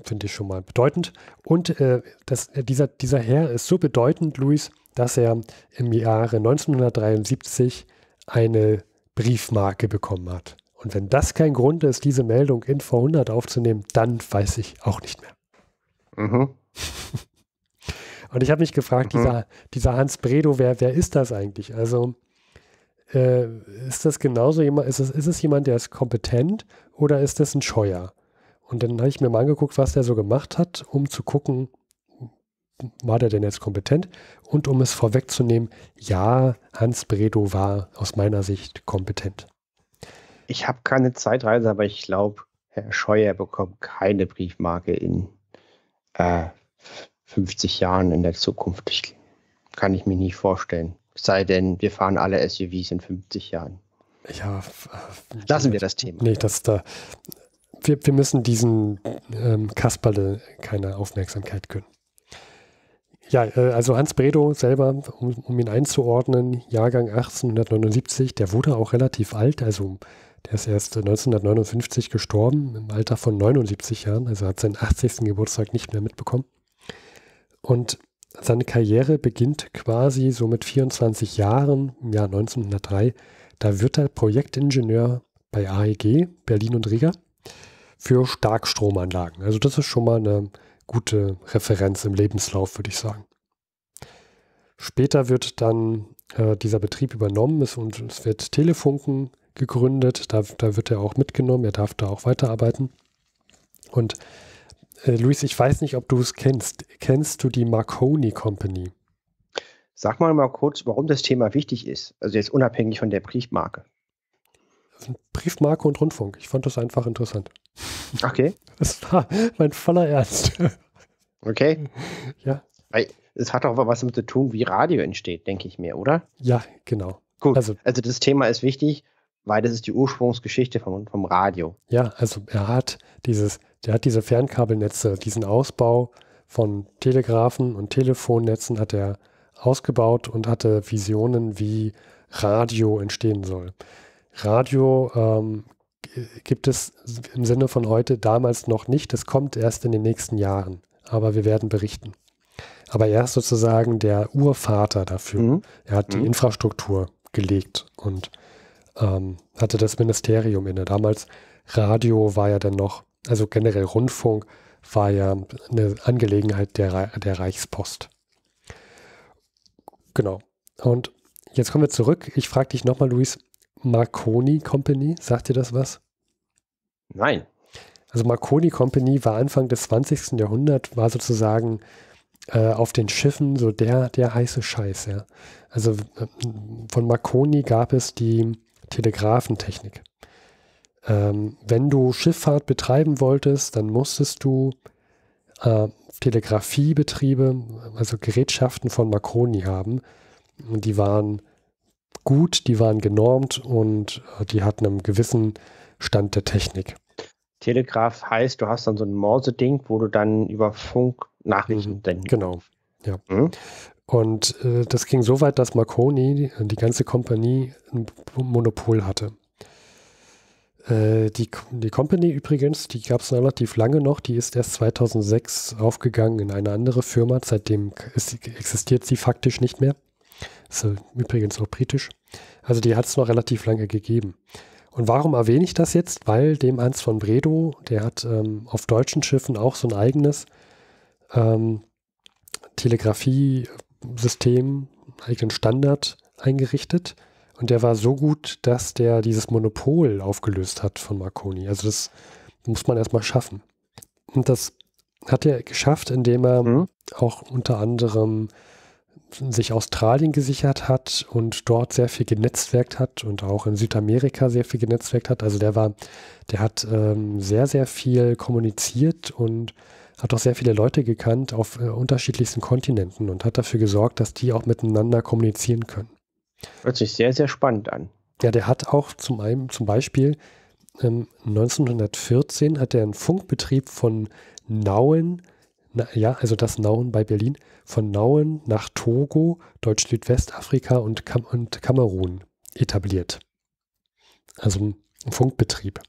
Finde ich schon mal bedeutend. Und äh, das, äh, dieser, dieser Herr ist so bedeutend, Luis, dass er im Jahre 1973 eine Briefmarke bekommen hat. Und wenn das kein Grund ist, diese Meldung in V100 aufzunehmen, dann weiß ich auch nicht mehr. Mhm. Und ich habe mich gefragt, mhm. dieser, dieser Hans Bredow, wer, wer ist das eigentlich? Also äh, ist das genauso jemand, ist es, ist es jemand, der ist kompetent oder ist das ein Scheuer? Und dann habe ich mir mal angeguckt, was der so gemacht hat, um zu gucken, war der denn jetzt kompetent? Und um es vorwegzunehmen, ja, Hans Bredow war aus meiner Sicht kompetent. Ich habe keine Zeitreise, aber ich glaube, Herr Scheuer bekommt keine Briefmarke in äh, 50 Jahren in der Zukunft. Ich, kann ich mir nicht vorstellen. Sei denn, wir fahren alle SUVs in 50 Jahren. Ja, äh, lassen wir das Thema. Nee, das da. Wir, wir müssen diesen ähm, Kasperle keine Aufmerksamkeit gönnen. Ja, äh, also Hans Bredow selber, um, um, ihn einzuordnen, Jahrgang 1879, der wurde auch relativ alt, also der ist erst 1959 gestorben, im Alter von 79 Jahren, also hat seinen 80. Geburtstag nicht mehr mitbekommen. Und seine Karriere beginnt quasi so mit 24 Jahren, im Jahr 1903. Da wird er Projektingenieur bei AEG, Berlin und Riga, für Starkstromanlagen. Also das ist schon mal eine gute Referenz im Lebenslauf, würde ich sagen. Später wird dann äh, dieser Betrieb übernommen ist und es wird Telefunken gegründet. Da, da wird er auch mitgenommen, er darf da auch weiterarbeiten. Und äh, Luis, ich weiß nicht, ob du es kennst. Kennst du die Marconi Company? Sag mal mal kurz, warum das Thema wichtig ist. Also jetzt unabhängig von der Briefmarke. Briefmarke und Rundfunk. Ich fand das einfach interessant. Okay. Das war mein voller Ernst. Okay. Ja. Es hat auch was damit zu tun, wie Radio entsteht, denke ich mir, oder? Ja, genau. Gut. Also, also das Thema ist wichtig, weil das ist die Ursprungsgeschichte vom, vom Radio. Ja, also er hat dieses, der hat diese Fernkabelnetze, diesen Ausbau von Telegrafen und Telefonnetzen hat er ausgebaut und hatte Visionen, wie Radio entstehen soll. Radio ähm, gibt es im Sinne von heute damals noch nicht. Es kommt erst in den nächsten Jahren. Aber wir werden berichten. Aber er ist sozusagen der Urvater dafür. Mhm. Er hat die mhm. Infrastruktur gelegt und ähm, hatte das Ministerium inne. Damals Radio war ja dann noch, also generell Rundfunk war ja eine Angelegenheit der, der Reichspost. Genau. Und jetzt kommen wir zurück. Ich frage dich nochmal, Luis, Marconi Company? Sagt dir das was? Nein. Also Marconi Company war Anfang des 20. Jahrhunderts, war sozusagen äh, auf den Schiffen so der, der heiße Scheiß, ja. Also äh, von Marconi gab es die Telegraphentechnik. Ähm, wenn du Schifffahrt betreiben wolltest, dann musstest du äh, Telegrafiebetriebe, also Gerätschaften von Marconi haben. Und die waren gut, die waren genormt und äh, die hatten einen gewissen Stand der Technik. Telegraph heißt, du hast dann so ein Morse-Ding, wo du dann über Funk Nachrichten mhm, senden Genau, ja. Mhm. Und äh, das ging so weit, dass Marconi, äh, die ganze Kompanie, ein Monopol hatte. Äh, die, die Company übrigens, die gab es relativ lange noch, die ist erst 2006 aufgegangen in eine andere Firma, seitdem ist, existiert sie faktisch nicht mehr. Ist übrigens auch britisch. Also die hat es noch relativ lange gegeben. Und warum erwähne ich das jetzt? Weil dem Hans von Bredow, der hat ähm, auf deutschen Schiffen auch so ein eigenes ähm, Telegrafiesystem, eigenen Standard eingerichtet. Und der war so gut, dass der dieses Monopol aufgelöst hat von Marconi. Also das muss man erstmal schaffen. Und das hat er geschafft, indem er mhm. auch unter anderem sich Australien gesichert hat und dort sehr viel genetzwerkt hat und auch in Südamerika sehr viel genetzwerkt hat. Also der war, der hat ähm, sehr, sehr viel kommuniziert und hat auch sehr viele Leute gekannt auf äh, unterschiedlichsten Kontinenten und hat dafür gesorgt, dass die auch miteinander kommunizieren können. Hört sich sehr, sehr spannend an. Ja, der hat auch zum, einen, zum Beispiel ähm, 1914 hat er einen Funkbetrieb von Nauen, na, ja, also das Nauen bei Berlin, von Nauen nach Togo, Deutsch-Südwestafrika und, Kam und Kamerun etabliert. Also ein Funkbetrieb.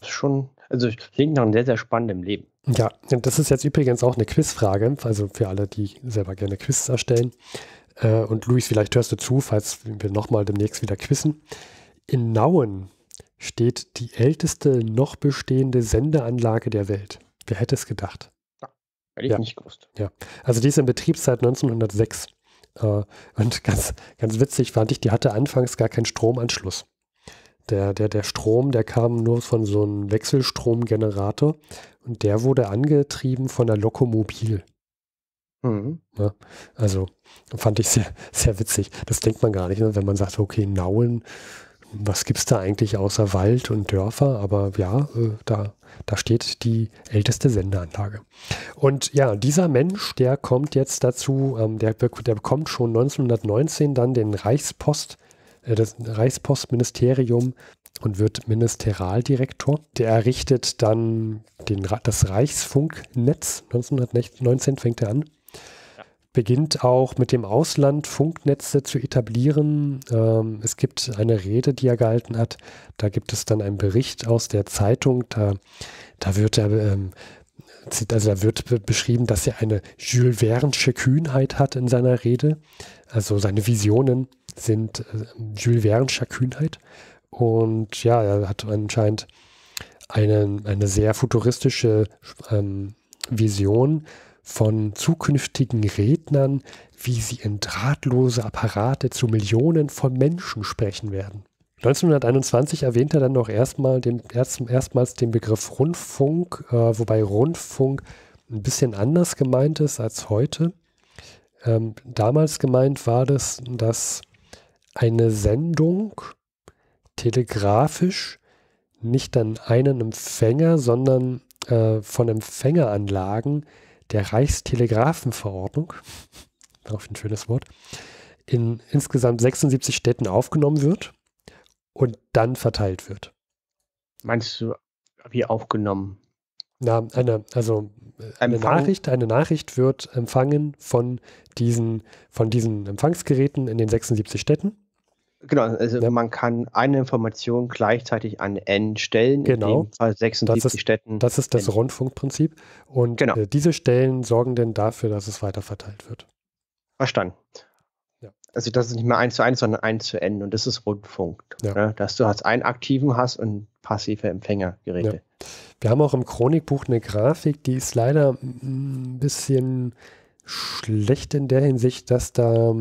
Das ist schon, also klingt nach einem sehr, sehr spannendem Leben. Ja, das ist jetzt übrigens auch eine Quizfrage, also für alle, die selber gerne Quiz erstellen. Äh, und Luis, vielleicht hörst du zu, falls wir nochmal demnächst wieder quissen. In Nauen steht die älteste noch bestehende Sendeanlage der Welt. Wer hätte es gedacht? Hätte ich ja. nicht gewusst. Ja, also die ist in Betrieb seit 1906. Und ganz, ganz witzig fand ich, die hatte anfangs gar keinen Stromanschluss. Der, der, der Strom, der kam nur von so einem Wechselstromgenerator und der wurde angetrieben von der Lokomobil. Mhm. Ja, also fand ich sehr, sehr witzig. Das denkt man gar nicht, ne? wenn man sagt, okay, Nauen, was gibt es da eigentlich außer Wald und Dörfer? Aber ja, äh, da da steht die älteste Sendeanlage. Und ja, dieser Mensch, der kommt jetzt dazu, ähm, der, der bekommt schon 1919 dann den Reichspost, äh, das Reichspostministerium und wird Ministeraldirektor. Der errichtet dann den, das Reichsfunknetz. 1919 fängt er an beginnt auch mit dem Ausland Funknetze zu etablieren. Ähm, es gibt eine Rede, die er gehalten hat. Da gibt es dann einen Bericht aus der Zeitung. Da, da wird er ähm, also da wird beschrieben, dass er eine Jules Verne'sche Kühnheit hat in seiner Rede. Also seine Visionen sind äh, Jules Verne'scher Kühnheit. Und ja, er hat anscheinend eine, eine sehr futuristische ähm, Vision von zukünftigen Rednern, wie sie in drahtlose Apparate zu Millionen von Menschen sprechen werden. 1921 erwähnt er dann noch erstmal den, erst, erstmals den Begriff Rundfunk, äh, wobei Rundfunk ein bisschen anders gemeint ist als heute. Ähm, damals gemeint war das, dass eine Sendung telegrafisch nicht an einen Empfänger, sondern äh, von Empfängeranlagen der Reichstelegrafenverordnung, auch ein schönes Wort, in insgesamt 76 Städten aufgenommen wird und dann verteilt wird. Meinst du, wie aufgenommen? Na, eine, also äh, eine Nachricht, eine Nachricht wird empfangen von diesen, von diesen Empfangsgeräten in den 76 Städten Genau, also ja. man kann eine Information gleichzeitig an N stellen, genau. in dem Fall 76 das ist, Städten. Das ist das N. Rundfunkprinzip. Und genau. Äh, diese Stellen sorgen denn dafür, dass es weiter verteilt wird. Verstanden. Ja. Also das ist nicht mehr 1 zu 1, sondern 1 zu N und das ist Rundfunk. Ja. Ne? Dass du halt einen aktiven hast und passive Empfängergeräte. Wir haben auch im Chronikbuch eine Grafik, die ist leider ein bisschen schlecht in der Hinsicht, dass da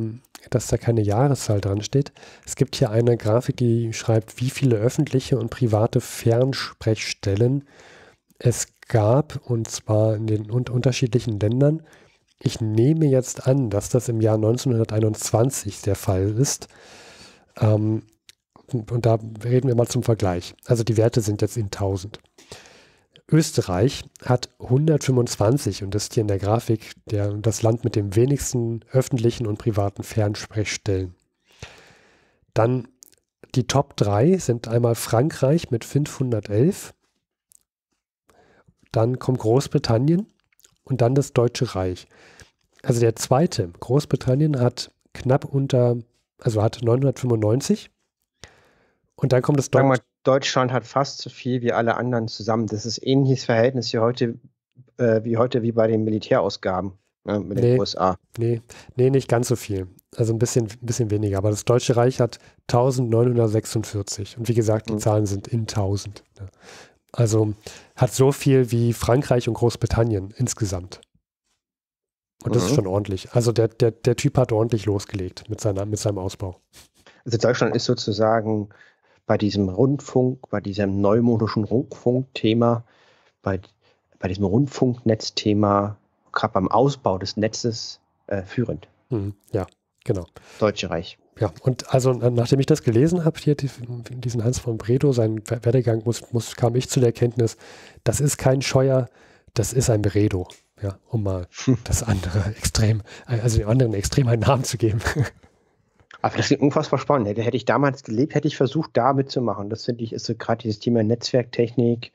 dass da keine Jahreszahl dran steht. Es gibt hier eine Grafik, die schreibt, wie viele öffentliche und private Fernsprechstellen es gab, und zwar in den unterschiedlichen Ländern. Ich nehme jetzt an, dass das im Jahr 1921 der Fall ist. Ähm, und da reden wir mal zum Vergleich. Also die Werte sind jetzt in 1000. Österreich hat 125 und das ist hier in der Grafik der, das Land mit den wenigsten öffentlichen und privaten Fernsprechstellen. Dann die Top 3 sind einmal Frankreich mit 511, dann kommt Großbritannien und dann das Deutsche Reich. Also der zweite, Großbritannien hat knapp unter, also hat 995 und dann kommt das Deutsche Reich. Deutschland hat fast so viel wie alle anderen zusammen. Das ist ähnliches Verhältnis wie heute, äh, wie heute wie bei den Militärausgaben ne, mit nee, den USA. Nee, nee, nicht ganz so viel. Also ein bisschen, ein bisschen weniger. Aber das Deutsche Reich hat 1946. Und wie gesagt, die mhm. Zahlen sind in 1000. Ne? Also hat so viel wie Frankreich und Großbritannien insgesamt. Und das mhm. ist schon ordentlich. Also der, der, der Typ hat ordentlich losgelegt mit, seiner, mit seinem Ausbau. Also Deutschland ist sozusagen bei diesem Rundfunk, bei diesem neumodischen Rundfunkthema, bei, bei diesem Rundfunknetzthema, gerade beim Ausbau des Netzes äh, führend. Mhm. Ja, genau. Deutsche Reich. Ja, und also nachdem ich das gelesen habe, hier diesen Hans von Bredow, seinen Werdegang, muss, muss, kam ich zu der Erkenntnis, das ist kein Scheuer, das ist ein Bredow. Ja, um mal das andere Extrem, äh, also dem anderen Extrem einen Namen zu geben. Aber das klingt unfassbar spannend. Hätte, hätte ich damals gelebt, hätte ich versucht, da mitzumachen. Das finde ich, ist so gerade dieses Thema Netzwerktechnik,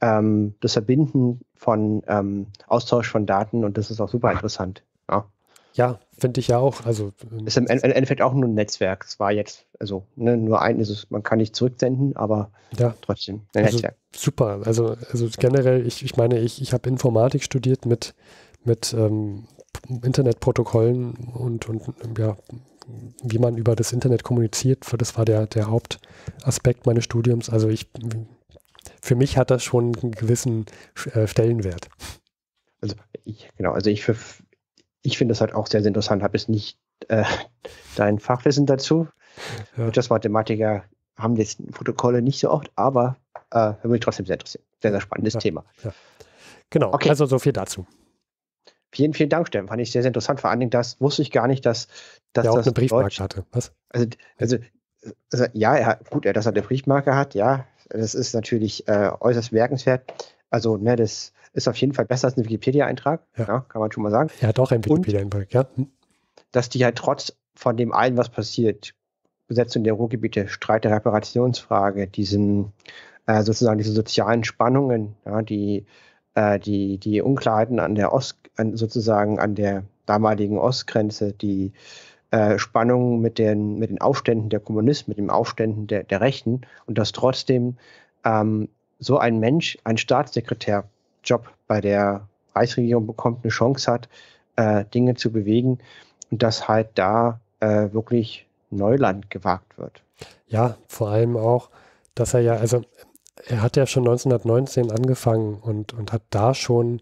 ähm, das Verbinden von ähm, Austausch von Daten und das ist auch super interessant. Ja, ja finde ich ja auch. Also ähm, ist im Endeffekt auch nur ein Netzwerk. Es war jetzt, also ne, nur ein ist es, man kann nicht zurücksenden, aber ja. trotzdem ein also, Netzwerk. Super. Also, also generell, ich, ich meine, ich, ich habe Informatik studiert mit, mit ähm, Internetprotokollen und, und ja, wie man über das Internet kommuniziert, das war der, der Hauptaspekt meines Studiums. Also ich, für mich hat das schon einen gewissen äh, Stellenwert. Also ich, genau, also ich, ich finde das halt auch sehr, sehr interessant, habe es nicht äh, dein Fachwissen dazu. Ja. Wirtschaftsmathematiker haben jetzt Protokolle nicht so oft, aber äh, würde mich trotzdem sehr interessieren. Sehr, sehr spannendes ja. Thema. Ja. Genau, okay. also so viel dazu. Vielen, vielen Dank, Steffen. Fand ich sehr, sehr interessant. Vor allen Dingen, das wusste ich gar nicht, dass, dass der das. Auch eine Briefmarke Deutsch, hatte. Was? Also, also, also ja, er gut, dass er eine Briefmarke hat, ja, das ist natürlich äh, äußerst merkenswert. Also, ne, das ist auf jeden Fall besser als ein Wikipedia-Eintrag, ja. ja. kann man schon mal sagen. Er hat auch einen Wikipedia-Eintrag, ja. Hm. Dass die halt trotz von dem allen, was passiert, Besetzung der Ruhrgebiete, Streit der Reparationsfrage, diesen äh, sozusagen diese sozialen Spannungen, ja, die äh, die, die Unklarheiten an der Ost, an, sozusagen an der damaligen Ostgrenze, die äh, Spannungen mit den, mit den Aufständen der Kommunisten, mit den Aufständen der, der Rechten und dass trotzdem ähm, so ein Mensch, ein Staatssekretärjob bei der Reichsregierung bekommt, eine Chance hat, äh, Dinge zu bewegen und dass halt da äh, wirklich Neuland gewagt wird. Ja, vor allem auch, dass er ja, also er hat ja schon 1919 angefangen und, und hat da schon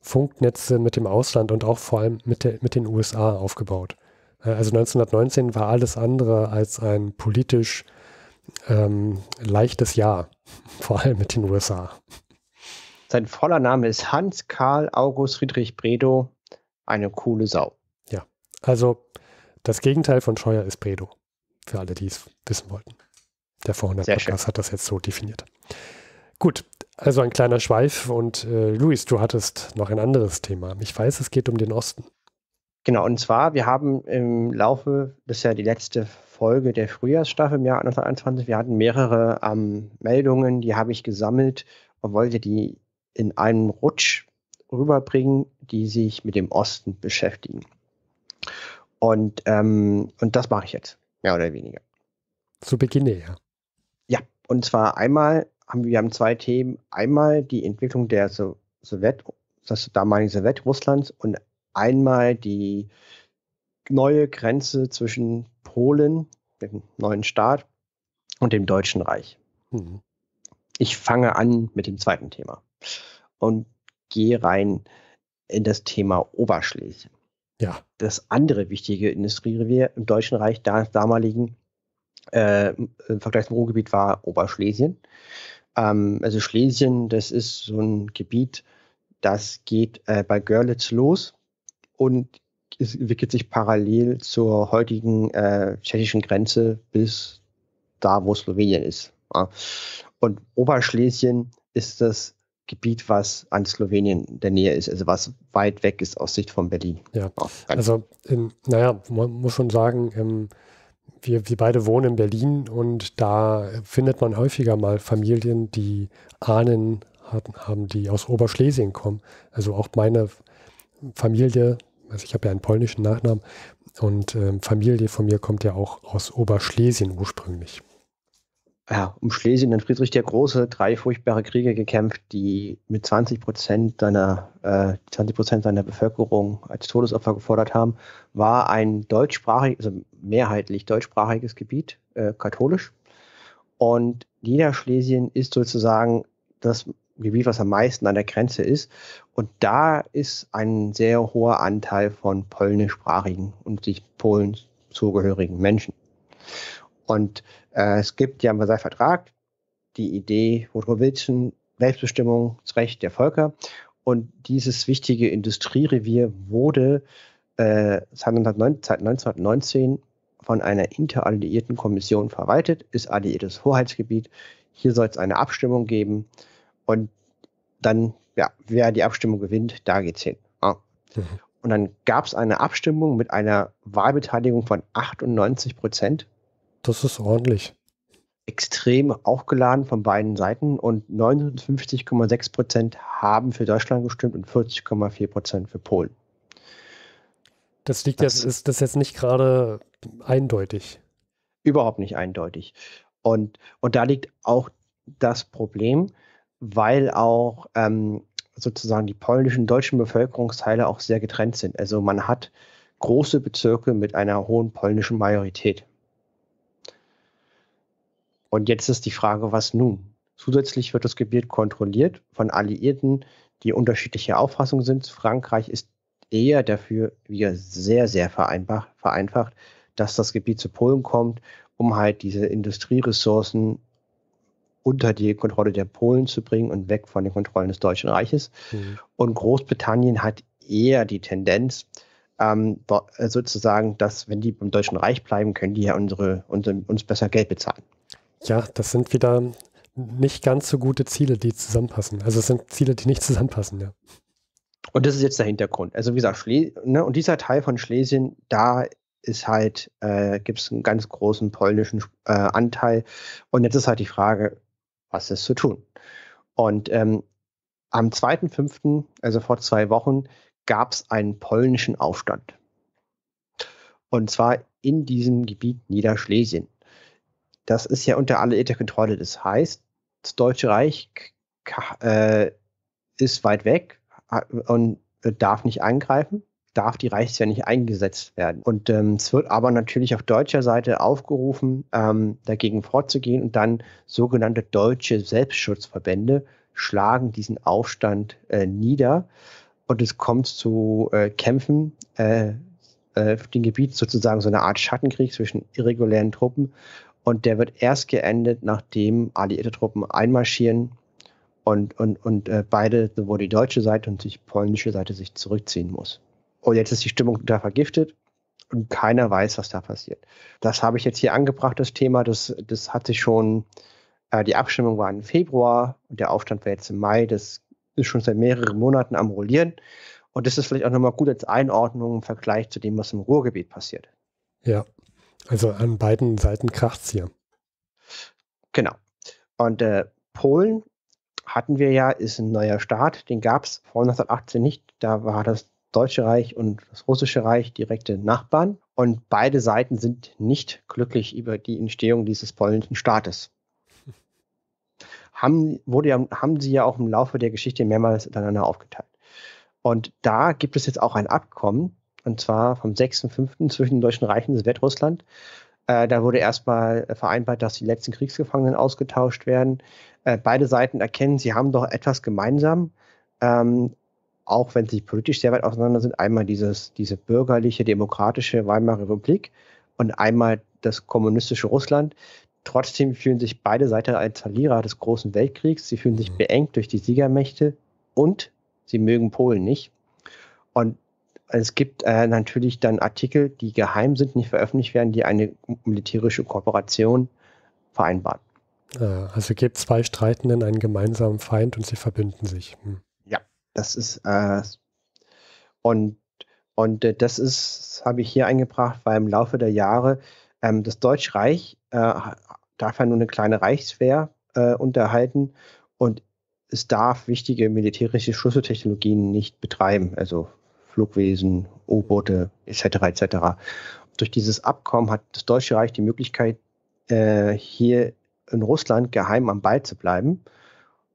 Funknetze mit dem Ausland und auch vor allem mit, der, mit den USA aufgebaut. Äh, also 1919 war alles andere als ein politisch ähm, leichtes Jahr, vor allem mit den USA. Sein voller Name ist Hans Karl August Friedrich Bredow, eine coole Sau. Ja, also das Gegenteil von Scheuer ist Bredow, für alle, die es wissen wollten. Der Vorhundert-Podcast hat das jetzt so definiert. Gut, also ein kleiner Schweif und äh, Luis, du hattest noch ein anderes Thema. Ich weiß, es geht um den Osten. Genau, und zwar, wir haben im Laufe, das ist ja die letzte Folge der Frühjahrsstaffel im Jahr 1921, wir hatten mehrere ähm, Meldungen, die habe ich gesammelt und wollte die in einen Rutsch rüberbringen, die sich mit dem Osten beschäftigen. Und, ähm, und das mache ich jetzt, mehr oder weniger. Zu Beginn, ja. Ja, und zwar einmal haben wir haben zwei Themen. Einmal die Entwicklung der so Sowjet, das damalige Sowjet Russlands und einmal die neue Grenze zwischen Polen, dem neuen Staat, und dem Deutschen Reich. Mhm. Ich fange an mit dem zweiten Thema und gehe rein in das Thema Oberschlesien. Ja. Das andere wichtige Industrierevier im Deutschen Reich, da, damaligen äh, im Vergleich zum Ruhrgebiet, war Oberschlesien. Ähm, also Schlesien, das ist so ein Gebiet, das geht äh, bei Görlitz los und es entwickelt sich parallel zur heutigen äh, tschechischen Grenze bis da, wo Slowenien ist. Ja. Und Oberschlesien ist das Gebiet, was an Slowenien in der Nähe ist, also was weit weg ist aus Sicht von Berlin. Ja, also, ähm, naja, man muss schon sagen, ähm, wir, wir beide wohnen in Berlin und da findet man häufiger mal Familien, die Ahnen hatten, haben, die aus Oberschlesien kommen. Also auch meine Familie, also ich habe ja einen polnischen Nachnamen und ähm, Familie von mir kommt ja auch aus Oberschlesien ursprünglich ja, um Schlesien dann Friedrich der Große drei furchtbare Kriege gekämpft, die mit 20 Prozent seiner, äh, seiner Bevölkerung als Todesopfer gefordert haben, war ein deutschsprachiges, also mehrheitlich deutschsprachiges Gebiet, äh, katholisch. Und Niederschlesien ist sozusagen das Gebiet, was am meisten an der Grenze ist. Und da ist ein sehr hoher Anteil von polnischsprachigen und sich Polen zugehörigen Menschen. Und äh, es gibt ja im versailles Vertrag die Idee Wotrowilschen Selbstbestimmungsrecht der Völker. Und dieses wichtige Industrierevier wurde äh, seit 1919 von einer interalliierten Kommission verwaltet, ist alliiertes Hoheitsgebiet. Hier soll es eine Abstimmung geben. Und dann, ja, wer die Abstimmung gewinnt, da geht's hin. Ah. Und dann gab es eine Abstimmung mit einer Wahlbeteiligung von 98 Prozent das ist ordentlich. Extrem aufgeladen von beiden Seiten und 59,6 Prozent haben für Deutschland gestimmt und 40,4 Prozent für Polen. Das liegt das jetzt, ist das jetzt nicht gerade eindeutig? Überhaupt nicht eindeutig. Und, und da liegt auch das Problem, weil auch ähm, sozusagen die polnischen deutschen Bevölkerungsteile auch sehr getrennt sind. Also man hat große Bezirke mit einer hohen polnischen Majorität. Und jetzt ist die Frage, was nun? Zusätzlich wird das Gebiet kontrolliert von Alliierten, die unterschiedlicher Auffassung sind. Frankreich ist eher dafür, wir sehr, sehr vereinfacht, vereinfacht, dass das Gebiet zu Polen kommt, um halt diese Industrieressourcen unter die Kontrolle der Polen zu bringen und weg von den Kontrollen des Deutschen Reiches. Mhm. Und Großbritannien hat eher die Tendenz, ähm, sozusagen, dass wenn die beim Deutschen Reich bleiben, können die ja unsere, unsere, uns besser Geld bezahlen. Ja, das sind wieder nicht ganz so gute Ziele, die zusammenpassen. Also es sind Ziele, die nicht zusammenpassen, ja. Und das ist jetzt der Hintergrund. Also wie gesagt, Schles ne, und dieser Teil von Schlesien, da ist halt, äh, gibt es einen ganz großen polnischen äh, Anteil. Und jetzt ist halt die Frage, was ist zu tun? Und ähm, am 2.5., also vor zwei Wochen, gab es einen polnischen Aufstand. Und zwar in diesem Gebiet Niederschlesien. Das ist ja unter alliierter Kontrolle. Das heißt, das Deutsche Reich äh, ist weit weg und äh, darf nicht angreifen, darf die Reichswehr nicht eingesetzt werden. Und ähm, es wird aber natürlich auf deutscher Seite aufgerufen, ähm, dagegen vorzugehen und dann sogenannte deutsche Selbstschutzverbände schlagen diesen Aufstand äh, nieder und es kommt zu äh, Kämpfen äh, äh auf dem Gebiet, sozusagen so eine Art Schattenkrieg zwischen irregulären Truppen und der wird erst geendet, nachdem alliierte Truppen einmarschieren und, und, und äh, beide, sowohl die deutsche Seite und die polnische Seite, sich zurückziehen muss. Und jetzt ist die Stimmung da vergiftet und keiner weiß, was da passiert. Das habe ich jetzt hier angebracht, das Thema. Das, das hat sich schon, äh, die Abstimmung war im Februar und der Aufstand war jetzt im Mai. Das ist schon seit mehreren Monaten am Rollieren. Und das ist vielleicht auch nochmal gut als Einordnung im Vergleich zu dem, was im Ruhrgebiet passiert. Ja, also an beiden Seiten kracht es hier. Genau. Und äh, Polen hatten wir ja, ist ein neuer Staat. Den gab es vor 1918 nicht. Da war das Deutsche Reich und das Russische Reich direkte Nachbarn. Und beide Seiten sind nicht glücklich über die Entstehung dieses polnischen Staates. Haben, wurde ja, haben sie ja auch im Laufe der Geschichte mehrmals miteinander aufgeteilt. Und da gibt es jetzt auch ein Abkommen, und zwar vom 6.5. zwischen den Deutschen Reichen und Sowjetrussland. Äh, da wurde erstmal vereinbart, dass die letzten Kriegsgefangenen ausgetauscht werden. Äh, beide Seiten erkennen, sie haben doch etwas gemeinsam, ähm, auch wenn sie politisch sehr weit auseinander sind. Einmal dieses, diese bürgerliche, demokratische Weimarer Republik und einmal das kommunistische Russland. Trotzdem fühlen sich beide Seiten als Verlierer des Großen Weltkriegs. Sie fühlen sich mhm. beengt durch die Siegermächte und sie mögen Polen nicht. Und also es gibt äh, natürlich dann Artikel, die geheim sind, nicht veröffentlicht werden, die eine militärische Kooperation vereinbaren. Ah, also gibt zwei Streitenden einen gemeinsamen Feind und sie verbünden sich. Hm. Ja, das ist äh, und und äh, das ist habe ich hier eingebracht, weil im Laufe der Jahre ähm, das Deutsche Reich äh, darf ja nur eine kleine Reichswehr äh, unterhalten und es darf wichtige militärische Schlüsseltechnologien nicht betreiben. Also Flugwesen, U-Boote etc. etc. Durch dieses Abkommen hat das Deutsche Reich die Möglichkeit, äh, hier in Russland geheim am Ball zu bleiben.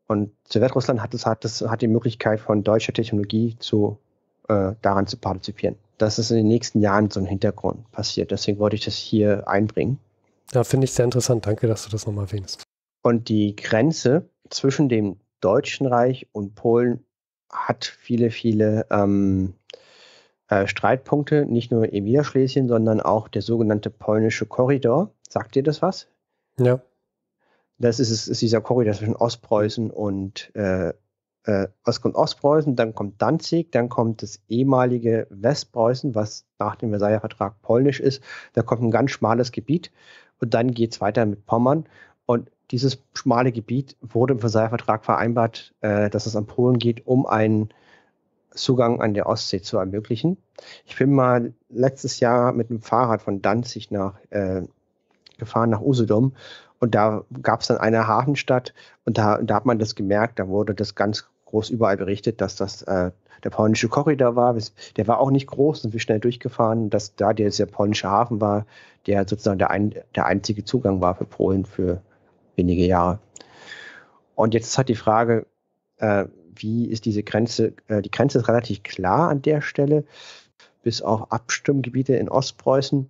Und Sowjetrussland hat, es, hat, es, hat die Möglichkeit, von deutscher Technologie zu, äh, daran zu partizipieren. Das ist in den nächsten Jahren so ein Hintergrund passiert. Deswegen wollte ich das hier einbringen. Ja, finde ich sehr interessant. Danke, dass du das nochmal erwähnst. Und die Grenze zwischen dem Deutschen Reich und Polen hat viele, viele ähm, äh, Streitpunkte, nicht nur in Niederschlesien, sondern auch der sogenannte polnische Korridor. Sagt dir das was? Ja. Das ist, ist dieser Korridor zwischen Ostpreußen und äh, äh, Ost- und Ostpreußen, dann kommt Danzig, dann kommt das ehemalige Westpreußen, was nach dem Versailler Vertrag polnisch ist. Da kommt ein ganz schmales Gebiet und dann geht es weiter mit Pommern. Und dieses schmale Gebiet wurde im Versailler Vertrag vereinbart, äh, dass es an Polen geht, um einen Zugang an der Ostsee zu ermöglichen. Ich bin mal letztes Jahr mit dem Fahrrad von Danzig nach äh, gefahren nach Usedom und da gab es dann eine Hafenstadt und da, da hat man das gemerkt, da wurde das ganz groß überall berichtet, dass das äh, der polnische Korridor war. Der war auch nicht groß, und wir schnell durchgefahren, dass da der, sehr polnische Hafen war, der sozusagen der, ein, der einzige Zugang war für Polen für wenige Jahre. Und jetzt hat die Frage, äh, wie ist diese Grenze, äh, die Grenze ist relativ klar an der Stelle, bis auf Abstimmgebiete in Ostpreußen.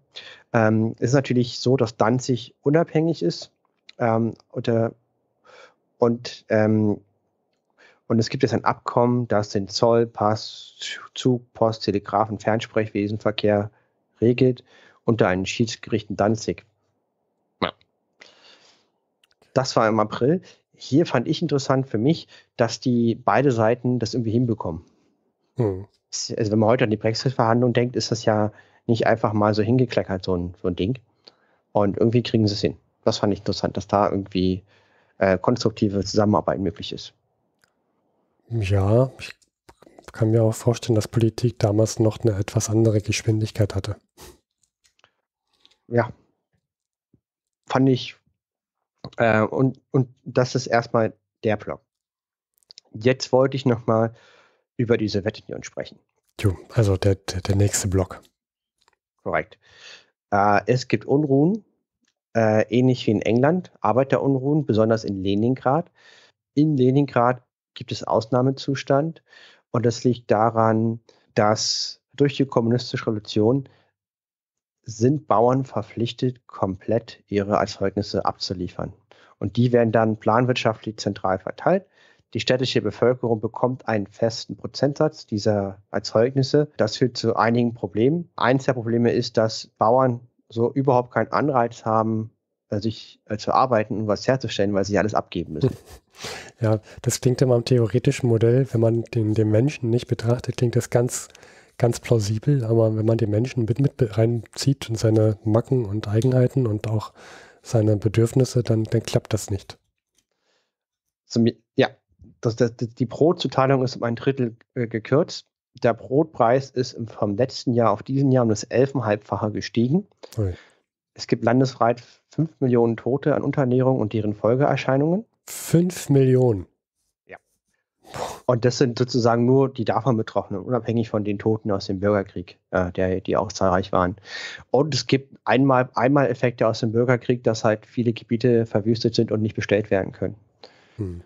Ähm, es ist natürlich so, dass Danzig unabhängig ist ähm, unter, und ähm, und es gibt jetzt ein Abkommen, das den Zoll, Pass, Zug, Post, Telegrafen, Fernsprechwesenverkehr regelt unter einem Schiedsgericht in Danzig. Ja. Das war im April hier fand ich interessant für mich, dass die beide Seiten das irgendwie hinbekommen. Hm. Also wenn man heute an die Brexit-Verhandlungen denkt, ist das ja nicht einfach mal so hingekleckert, so ein, so ein Ding. Und irgendwie kriegen sie es hin. Das fand ich interessant, dass da irgendwie äh, konstruktive Zusammenarbeit möglich ist. Ja, ich kann mir auch vorstellen, dass Politik damals noch eine etwas andere Geschwindigkeit hatte. Ja. Fand ich, äh, und, und das ist erstmal der Block. Jetzt wollte ich nochmal über die Sowjetunion sprechen. Jo, also der, der, der, nächste Block. Korrekt. Äh, es gibt Unruhen, äh, ähnlich wie in England, Arbeiterunruhen, besonders in Leningrad. In Leningrad gibt es Ausnahmezustand und das liegt daran, dass durch die kommunistische Revolution sind Bauern verpflichtet, komplett ihre Erzeugnisse abzuliefern. Und die werden dann planwirtschaftlich zentral verteilt. Die städtische Bevölkerung bekommt einen festen Prozentsatz dieser Erzeugnisse. Das führt zu einigen Problemen. Eins der Probleme ist, dass Bauern so überhaupt keinen Anreiz haben, äh, sich äh, zu arbeiten und was herzustellen, weil sie alles abgeben müssen. Ja, das klingt immer am theoretischen Modell. Wenn man den, den Menschen nicht betrachtet, klingt das ganz ganz plausibel, aber wenn man den Menschen mit, mit reinzieht und seine Macken und Eigenheiten und auch seine Bedürfnisse, dann, dann klappt das nicht. Ja, das, das, die Brotzuteilung ist um ein Drittel äh, gekürzt. Der Brotpreis ist vom letzten Jahr auf diesen Jahr um das elfenhalbfache gestiegen. Okay. Es gibt landesweit 5 Millionen Tote an Unterernährung und deren Folgeerscheinungen. 5 Millionen? Und das sind sozusagen nur die davon Betroffenen, unabhängig von den Toten aus dem Bürgerkrieg, äh, der, die auch zahlreich waren. Und es gibt einmal, einmal Effekte aus dem Bürgerkrieg, dass halt viele Gebiete verwüstet sind und nicht bestellt werden können. Hm.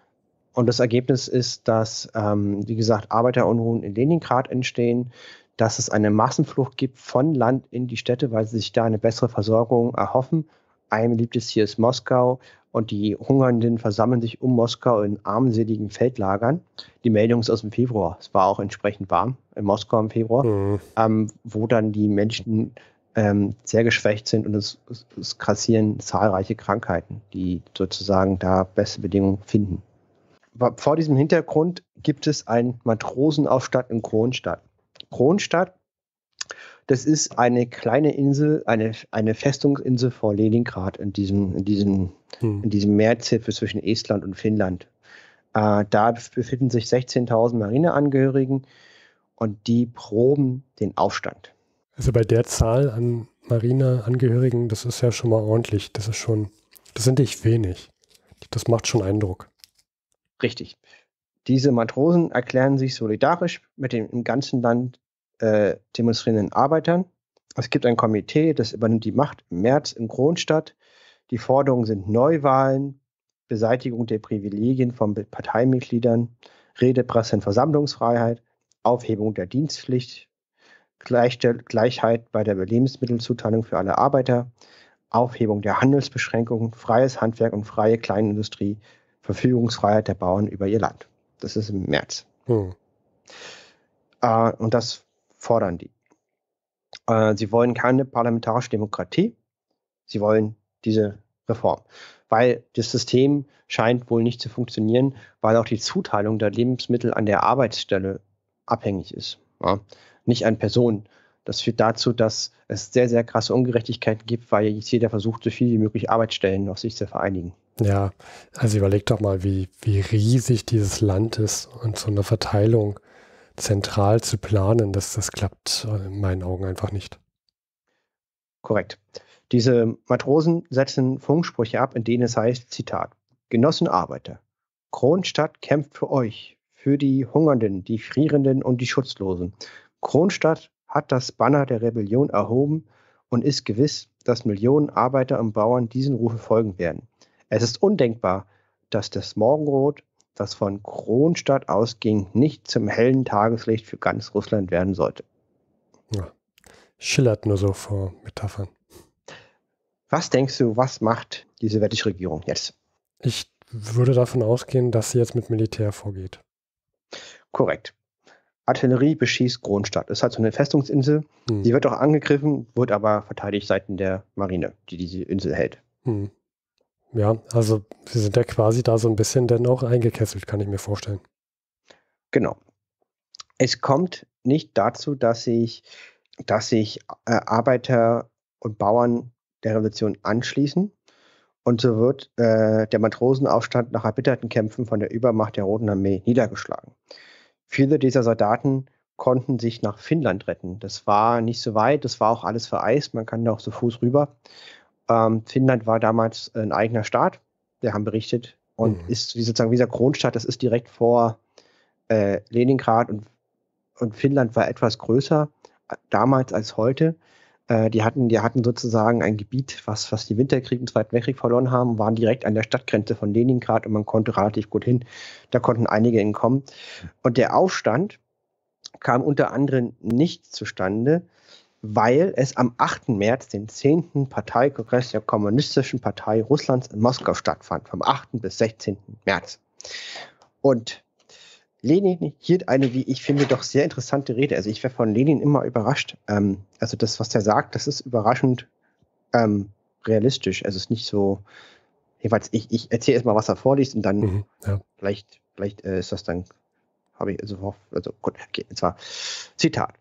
Und das Ergebnis ist, dass, ähm, wie gesagt, Arbeiterunruhen in Leningrad entstehen, dass es eine Massenflucht gibt von Land in die Städte, weil sie sich da eine bessere Versorgung erhoffen. Ein beliebtes hier ist Moskau und die Hungernden versammeln sich um Moskau in armseligen Feldlagern. Die Meldung ist aus dem Februar. Es war auch entsprechend warm in Moskau im Februar, mhm. ähm, wo dann die Menschen ähm, sehr geschwächt sind und es, es, es kassieren zahlreiche Krankheiten, die sozusagen da beste Bedingungen finden. Vor diesem Hintergrund gibt es einen Matrosenaufstand in Kronstadt. Kronstadt das ist eine kleine Insel, eine, eine Festungsinsel vor Leningrad in diesem, in diesem, hm. in diesem Meerzipfel zwischen Estland und Finnland. Äh, da befinden sich 16.000 Marineangehörigen und die proben den Aufstand. Also bei der Zahl an Marineangehörigen, das ist ja schon mal ordentlich. Das ist schon, das sind nicht wenig. Das macht schon Eindruck. Richtig. Diese Matrosen erklären sich solidarisch mit dem im ganzen Land äh, demonstrierenden Arbeitern. Es gibt ein Komitee, das übernimmt die Macht im März in Kronstadt. Die Forderungen sind Neuwahlen, Beseitigung der Privilegien von Parteimitgliedern, Rede, Presse und Versammlungsfreiheit, Aufhebung der Dienstpflicht, Gleichstell Gleichheit bei der Lebensmittelzuteilung für alle Arbeiter, Aufhebung der Handelsbeschränkungen, freies Handwerk und freie Kleinindustrie, Verfügungsfreiheit der Bauern über ihr Land. Das ist im März. Hm. Äh, und das fordern die. Äh, sie wollen keine parlamentarische Demokratie. Sie wollen diese Reform, weil das System scheint wohl nicht zu funktionieren, weil auch die Zuteilung der Lebensmittel an der Arbeitsstelle abhängig ist, ja? nicht an Personen. Das führt dazu, dass es sehr, sehr krasse Ungerechtigkeiten gibt, weil jeder versucht, so viel wie möglich Arbeitsstellen auf sich zu vereinigen. Ja, also überleg doch mal, wie, wie riesig dieses Land ist und so eine Verteilung zentral zu planen, das, das klappt äh, in meinen Augen einfach nicht. Korrekt. Diese Matrosen setzen Funksprüche ab, in denen es heißt, Zitat, Genossen Arbeiter, Kronstadt kämpft für euch, für die Hungernden, die Frierenden und die Schutzlosen. Kronstadt hat das Banner der Rebellion erhoben und ist gewiss, dass Millionen Arbeiter und Bauern diesen Rufe folgen werden. Es ist undenkbar, dass das Morgenrot das von Kronstadt ausging, nicht zum hellen Tageslicht für ganz Russland werden sollte. Ja. Schillert nur so vor Metaphern. Was denkst du, was macht die sowjetische Regierung jetzt? Ich würde davon ausgehen, dass sie jetzt mit Militär vorgeht. Korrekt. Artillerie beschießt Kronstadt. Das ist halt so eine Festungsinsel. Hm. Die wird auch angegriffen, wird aber verteidigt seitens der Marine, die diese Insel hält. Hm ja, also sie sind ja quasi da so ein bisschen dann auch eingekesselt, kann ich mir vorstellen. Genau. Es kommt nicht dazu, dass sich dass sich äh, Arbeiter und Bauern der Revolution anschließen. Und so wird äh, der Matrosenaufstand nach erbitterten Kämpfen von der Übermacht der Roten Armee niedergeschlagen. Viele dieser Soldaten konnten sich nach Finnland retten. Das war nicht so weit, das war auch alles vereist, man kann da auch zu so Fuß rüber. Ähm, Finnland war damals ein eigener Staat, wir haben berichtet, und mhm. ist wie sozusagen wie dieser Kronstadt, das ist direkt vor äh, Leningrad und, und Finnland war etwas größer äh, damals als heute. Äh, die, hatten, die hatten sozusagen ein Gebiet, was, was die Winterkrieg und Zweiten Weltkrieg verloren haben, waren direkt an der Stadtgrenze von Leningrad und man konnte relativ gut hin. Da konnten einige entkommen. Und der Aufstand kam unter anderem nicht zustande, weil es am 8. März den 10. Parteikongress der Kommunistischen Partei Russlands in Moskau stattfand, vom 8. bis 16. März. Und Lenin hielt eine, wie ich finde, doch sehr interessante Rede. Also ich wäre von Lenin immer überrascht. Ähm, also das, was er sagt, das ist überraschend ähm, realistisch. Also es ist nicht so, jeweils, ich, ich erzähle erstmal, was er vorliest und dann mhm, ja. vielleicht, vielleicht äh, ist das dann, habe ich, also, also gut, okay, und zwar Zitat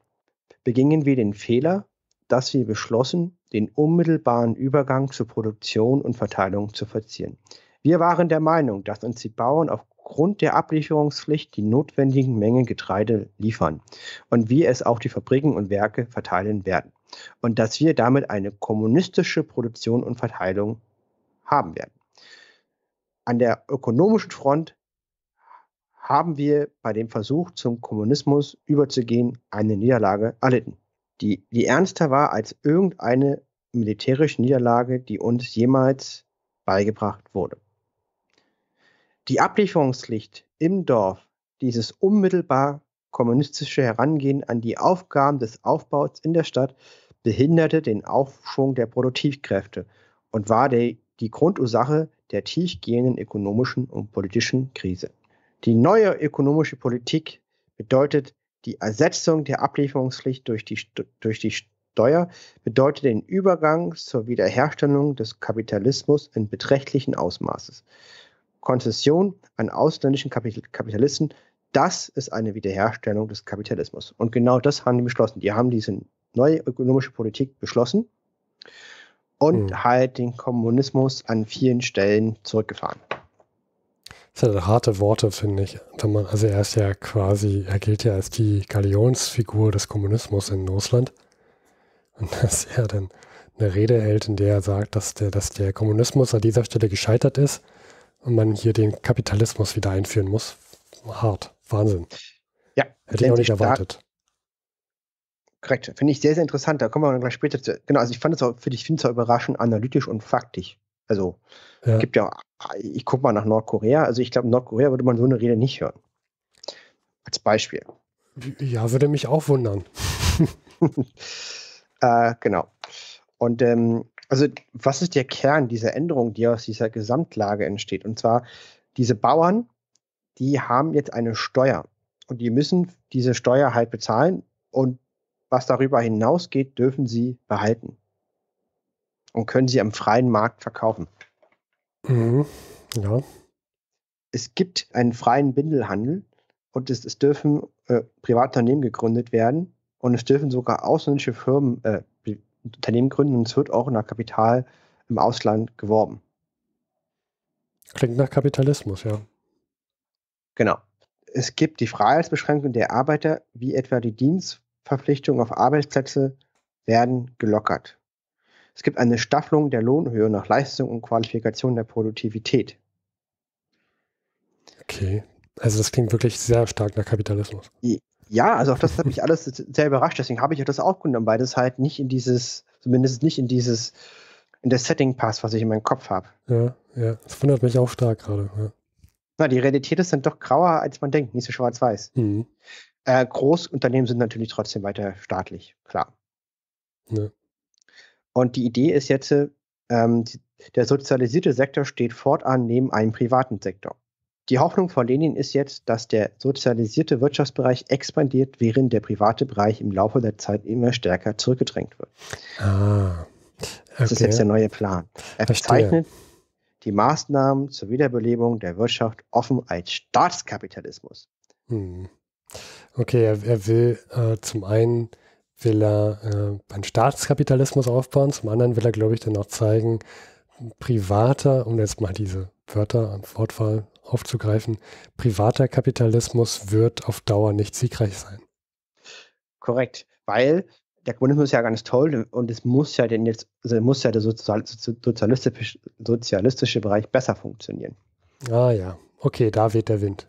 begingen wir den Fehler, dass wir beschlossen, den unmittelbaren Übergang zur Produktion und Verteilung zu verzieren. Wir waren der Meinung, dass uns die Bauern aufgrund der Ablieferungspflicht die notwendigen Mengen Getreide liefern und wir es auch die Fabriken und Werke verteilen werden und dass wir damit eine kommunistische Produktion und Verteilung haben werden. An der ökonomischen Front haben wir bei dem Versuch, zum Kommunismus überzugehen, eine Niederlage erlitten, die, die ernster war als irgendeine militärische Niederlage, die uns jemals beigebracht wurde. Die Ablieferungslicht im Dorf, dieses unmittelbar kommunistische Herangehen an die Aufgaben des Aufbaus in der Stadt, behinderte den Aufschwung der Produktivkräfte und war die, die Grundursache der tiefgehenden ökonomischen und politischen Krise. Die neue ökonomische Politik bedeutet die Ersetzung der Ablieferungspflicht durch die, durch die Steuer, bedeutet den Übergang zur Wiederherstellung des Kapitalismus in beträchtlichen Ausmaßes. Konzession an ausländischen Kapitalisten, das ist eine Wiederherstellung des Kapitalismus. Und genau das haben die beschlossen. Die haben diese neue ökonomische Politik beschlossen und hm. halt den Kommunismus an vielen Stellen zurückgefahren. Das sind halt harte Worte, finde ich. Man, also er ist ja quasi, er gilt ja als die Galionsfigur des Kommunismus in Russland. Und dass er dann eine Rede hält, in der er sagt, dass der, dass der Kommunismus an dieser Stelle gescheitert ist und man hier den Kapitalismus wieder einführen muss. Hart. Wahnsinn. Ja. Hätte ich auch nicht erwartet. Korrekt. Finde ich sehr, sehr interessant. Da kommen wir dann gleich später zu. Genau, also ich fand es auch, für dich finde es auch überraschend analytisch und faktisch. Also ja. gibt ja, ich gucke mal nach Nordkorea. Also ich glaube, Nordkorea würde man so eine Rede nicht hören. Als Beispiel. Ja, würde mich auch wundern. äh, genau. Und ähm, also was ist der Kern dieser Änderung, die aus dieser Gesamtlage entsteht? Und zwar diese Bauern, die haben jetzt eine Steuer und die müssen diese Steuer halt bezahlen und was darüber hinausgeht, dürfen sie behalten und können sie am freien Markt verkaufen. Mhm. Ja. Es gibt einen freien Bindelhandel und es, es dürfen äh, Privatunternehmen gegründet werden und es dürfen sogar ausländische Firmen äh, Unternehmen gründen und es wird auch nach Kapital im Ausland geworben. Klingt nach Kapitalismus, ja. Genau. Es gibt die Freiheitsbeschränkung der Arbeiter, wie etwa die Dienstverpflichtung auf Arbeitsplätze, werden gelockert. Es gibt eine Staffelung der Lohnhöhe nach Leistung und Qualifikation der Produktivität. Okay. Also das klingt wirklich sehr stark nach Kapitalismus. Ja, also auch das hat mich alles sehr überrascht. Deswegen habe ich das auch genommen, weil das halt nicht in dieses, zumindest nicht in dieses, in das Setting passt, was ich in meinem Kopf habe. Ja, ja. Das wundert mich auch stark gerade. Ja. Na, die Realität ist dann doch grauer, als man denkt, nicht so schwarz-weiß. Mhm. Äh, Großunternehmen sind natürlich trotzdem weiter staatlich, klar. Ja. Und die Idee ist jetzt, ähm, der sozialisierte Sektor steht fortan neben einem privaten Sektor. Die Hoffnung von Lenin ist jetzt, dass der sozialisierte Wirtschaftsbereich expandiert, während der private Bereich im Laufe der Zeit immer stärker zurückgedrängt wird. Ah, okay. Das ist jetzt der neue Plan. Er bezeichnet die Maßnahmen zur Wiederbelebung der Wirtschaft offen als Staatskapitalismus. Hm. Okay, er, er will äh, zum einen will er äh, einen Staatskapitalismus aufbauen, zum anderen will er, glaube ich, dann auch zeigen, privater, um jetzt mal diese Wörter am Wortwahl aufzugreifen, privater Kapitalismus wird auf Dauer nicht siegreich sein. Korrekt, weil der Kommunismus ist ja ganz toll und es muss ja, den jetzt, also muss ja der sozialistische, sozialistische Bereich besser funktionieren. Ah ja, okay, da weht der Wind.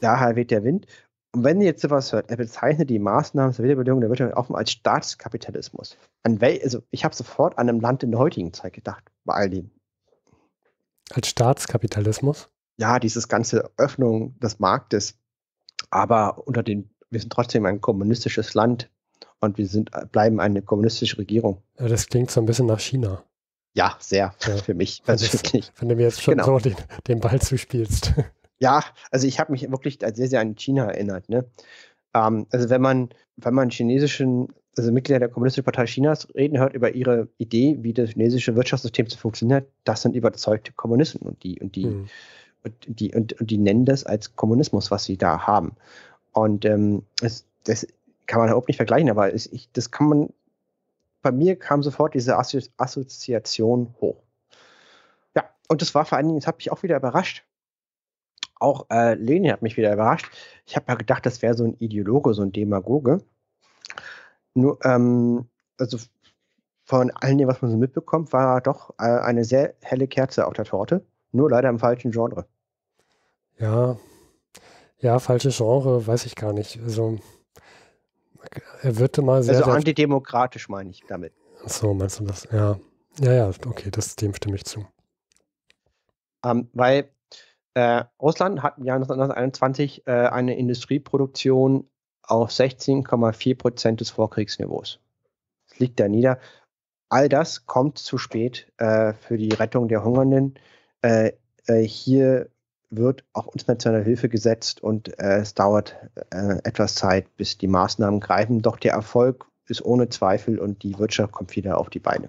Daher weht der Wind und wenn ihr jetzt sowas hört, er bezeichnet die Maßnahmen zur Wiederbelebung der Wirtschaft offen als Staatskapitalismus. An wel also ich habe sofort an einem Land in der heutigen Zeit gedacht, bei all dem. Als Staatskapitalismus? Ja, dieses ganze Öffnung des Marktes. Aber unter den, wir sind trotzdem ein kommunistisches Land und wir sind, bleiben eine kommunistische Regierung. Ja, das klingt so ein bisschen nach China. Ja, sehr, ja. für mich persönlich. Wenn du mir jetzt schon genau. so den, den Ball zuspielst. Ja, also ich habe mich wirklich sehr, sehr an China erinnert. Ne? Ähm, also wenn man, wenn man chinesischen, also Mitglieder der Kommunistischen Partei Chinas reden hört über ihre Idee, wie das chinesische Wirtschaftssystem zu funktionieren hat, das sind überzeugte Kommunisten und die, und die, mhm. und die, und, und, die nennen das als Kommunismus, was sie da haben. Und ähm, es, das kann man überhaupt nicht vergleichen, aber es, ich, das kann man, bei mir kam sofort diese Assoziation hoch. Ja, und das war vor allen Dingen, das hat mich auch wieder überrascht, auch äh, Leni hat mich wieder überrascht. Ich habe ja gedacht, das wäre so ein Ideologe, so ein Demagoge. Nur, ähm, also von all dem, was man so mitbekommt, war er doch äh, eine sehr helle Kerze auf der Torte. Nur leider im falschen Genre. Ja, ja, falsche Genre, weiß ich gar nicht. Also er wird immer sehr. Also sehr antidemokratisch meine ich damit. Ach so, meinst du das? Ja. Ja, ja, okay, das, dem stimme ich zu. Um, ähm, weil äh, Russland hat im Jahr 1921 äh, eine Industrieproduktion auf 16,4 Prozent des Vorkriegsniveaus. Es liegt da nieder. All das kommt zu spät äh, für die Rettung der Hungernden. Äh, äh, hier wird auch internationale Hilfe gesetzt und es dauert etwas Zeit, bis die Maßnahmen greifen. Doch der Erfolg ist ohne Zweifel und die Wirtschaft kommt wieder auf die Beine.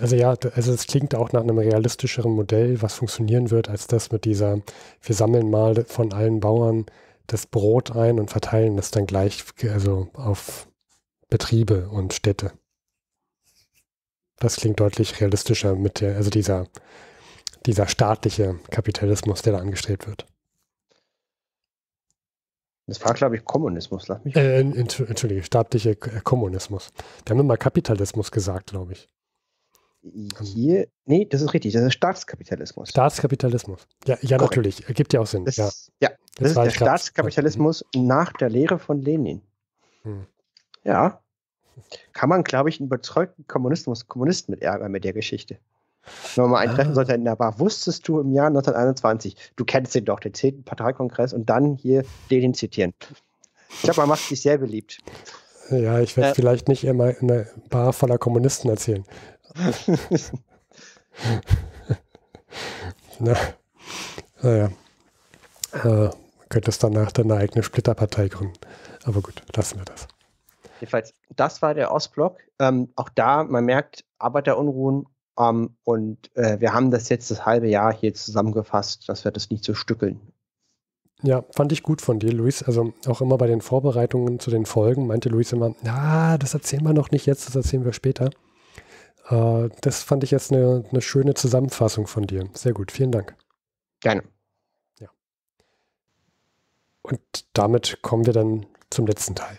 Also ja, also es klingt auch nach einem realistischeren Modell, was funktionieren wird, als das mit dieser, wir sammeln mal von allen Bauern das Brot ein und verteilen das dann gleich also auf Betriebe und Städte. Das klingt deutlich realistischer mit der, also dieser, dieser staatliche Kapitalismus, der da angestrebt wird. Das war, glaube ich, Kommunismus, lass mich. Äh, Entschuldige, staatliche äh, Kommunismus. Die haben immer Kapitalismus gesagt, glaube ich. Hm. Hier, nee, das ist richtig, das ist Staatskapitalismus. Staatskapitalismus. Ja, ja Korrekt. natürlich, ergibt ja auch Sinn. Das, ja, ja das ist der Staatskapitalismus grad. Mhm. nach der Lehre von Lenin. Hm. Ja, kann man, glaube ich, einen überzeugten Kommunismus, Kommunisten mit Ärger mit der Geschichte. Wenn man mal einen ah. sollte in der Bar, wusstest du im Jahr 1921, du kennst ihn doch, den 10. Parteikongress und dann hier Lenin zitieren. Ich glaube, man macht sich sehr beliebt. Ja, ich werde äh, vielleicht nicht immer eine Bar voller Kommunisten erzählen. Na, naja. Äh, könntest danach deine eigene Splitterpartei gründen. Aber gut, lassen wir das. Jedenfalls, das war der Ostblock. Ähm, auch da, man merkt, Arbeiterunruhen. Ähm, und äh, wir haben das jetzt das halbe Jahr hier zusammengefasst, dass wir das nicht so stückeln. Ja, fand ich gut von dir, Luis. Also auch immer bei den Vorbereitungen zu den Folgen meinte Luis immer, na, das erzählen wir noch nicht jetzt, das erzählen wir später. Äh, das fand ich jetzt eine, eine schöne Zusammenfassung von dir. Sehr gut, vielen Dank. Gerne. Ja. Und damit kommen wir dann zum letzten Teil.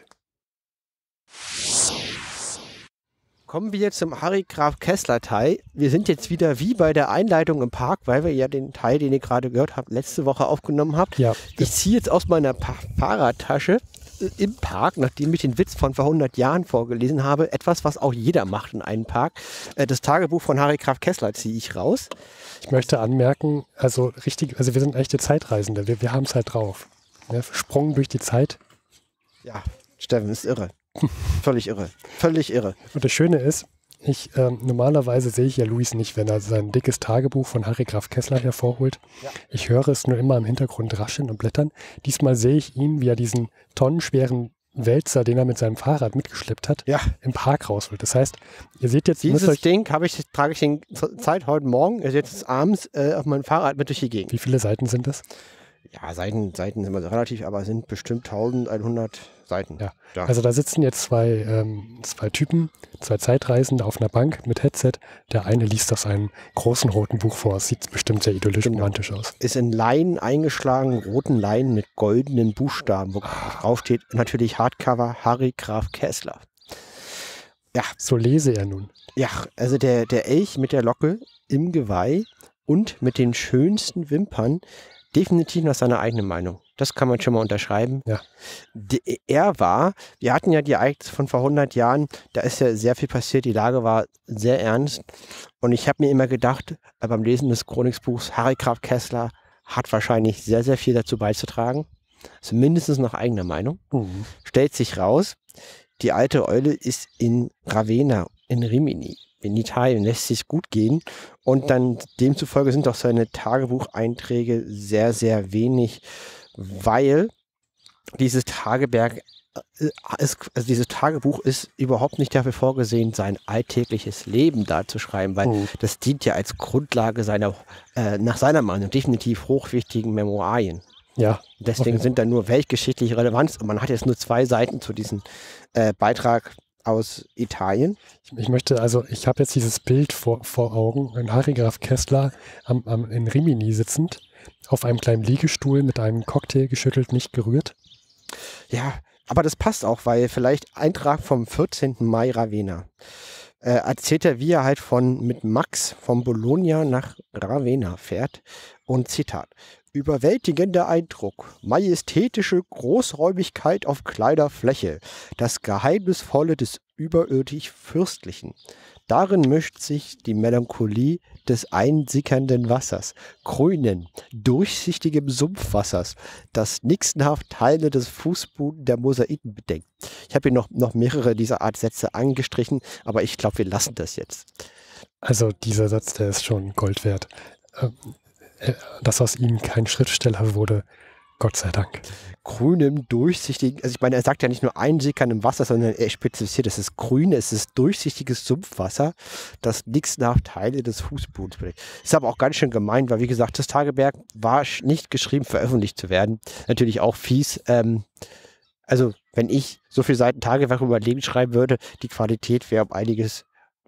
Kommen wir jetzt zum Harry Graf Kessler Teil. Wir sind jetzt wieder wie bei der Einleitung im Park, weil wir ja den Teil, den ihr gerade gehört habt, letzte Woche aufgenommen habt. Ja, ich ziehe jetzt aus meiner pa Fahrradtasche im Park, nachdem ich den Witz von vor 100 Jahren vorgelesen habe, etwas, was auch jeder macht in einem Park. Äh, das Tagebuch von Harry Graf Kessler ziehe ich raus. Ich möchte anmerken, also richtig, also wir sind echte Zeitreisende, wir, wir haben es halt drauf. Ja, ne, Sprung durch die Zeit. Ja, Steffen ist irre. Völlig irre. Völlig irre. Und das Schöne ist, nicht, ähm, normalerweise sehe ich ja Luis nicht, wenn er sein dickes Tagebuch von Harry Graf Kessler hervorholt. Ja. Ich höre es nur immer im Hintergrund rascheln und blättern. Diesmal sehe ich ihn, wie er diesen tonnenschweren Wälzer, den er mit seinem Fahrrad mitgeschleppt hat, ja. im Park rausholt. Das heißt, ihr seht jetzt... Dieses Ding ich, trage ich den Zeit heute Morgen, also jetzt abends äh, auf meinem Fahrrad mit durch die Gegend. Wie viele Seiten sind das? ja, Seiten, Seiten sind immer relativ, aber es sind bestimmt 1100 Seiten. Ja. Da. Also da sitzen jetzt zwei, ähm, zwei Typen, zwei Zeitreisende auf einer Bank mit Headset. Der eine liest aus einem großen roten Buch vor. Es sieht bestimmt sehr idyllisch genau. und romantisch aus. Ist in Leinen eingeschlagen, roten Leinen mit goldenen Buchstaben, wo ah. drauf steht natürlich Hardcover Harry Graf Kessler. Ja. So lese er nun. Ja, also der, der Elch mit der Locke im Geweih und mit den schönsten Wimpern definitiv nach seiner eigenen Meinung. Das kann man schon mal unterschreiben. Ja. Er war, wir hatten ja die Ereignisse von vor 100 Jahren, da ist ja sehr viel passiert, die Lage war sehr ernst. Und ich habe mir immer gedacht, äh, beim Lesen des Chronikbuchs, Harry Kraft Kessler hat wahrscheinlich sehr, sehr viel dazu beizutragen. Zumindest also nach eigener Meinung. Mhm. Stellt sich raus, die alte Eule ist in Ravenna, in Rimini in Italien lässt sich gut gehen. Und dann demzufolge sind auch seine Tagebucheinträge sehr, sehr wenig, weil dieses Tageberg ist, äh, also dieses Tagebuch ist überhaupt nicht dafür vorgesehen, sein alltägliches Leben da zu schreiben, weil mhm. das dient ja als Grundlage seiner, äh, nach seiner Meinung, definitiv hochwichtigen Memoiren. Ja. Deswegen okay. sind da nur weltgeschichtliche Relevanz und man hat jetzt nur zwei Seiten zu diesem äh, Beitrag aus Italien. Ich, ich möchte, also ich habe jetzt dieses Bild vor, vor Augen, ein Harigraf Kessler am, am, in Rimini sitzend, auf einem kleinen Liegestuhl mit einem Cocktail geschüttelt, nicht gerührt. Ja, aber das passt auch, weil vielleicht Eintrag vom 14. Mai Ravenna. Äh, erzählt er, wie er halt von mit Max von Bologna nach Ravenna fährt. Und Zitat: Überwältigender Eindruck, majestätische Großräumigkeit auf kleiner Fläche, das Geheimnisvolle des überirdisch Fürstlichen. Darin mischt sich die Melancholie des einsickernden Wassers, grünen, durchsichtigem Sumpfwassers, das nixenhaft Teile des Fußboden der Mosaiken bedenkt. Ich habe hier noch, noch mehrere dieser Art Sätze angestrichen, aber ich glaube, wir lassen das jetzt. Also dieser Satz, der ist schon Gold wert. Ähm, äh, dass aus ihm kein Schriftsteller wurde. Gott sei Dank. Grünem, durchsichtigen, also ich meine, er sagt ja nicht nur im Wasser, sondern er spezifiziert, es ist grün, es ist durchsichtiges Sumpfwasser, das nichts nach Teile des Fußbodens bringt. Ist aber auch ganz schön gemein, weil wie gesagt, das Tageberg war nicht geschrieben, veröffentlicht zu werden. Natürlich auch fies. Ähm, also wenn ich so viele Seiten Tagewerk über Leben schreiben würde, die Qualität wäre um einiges,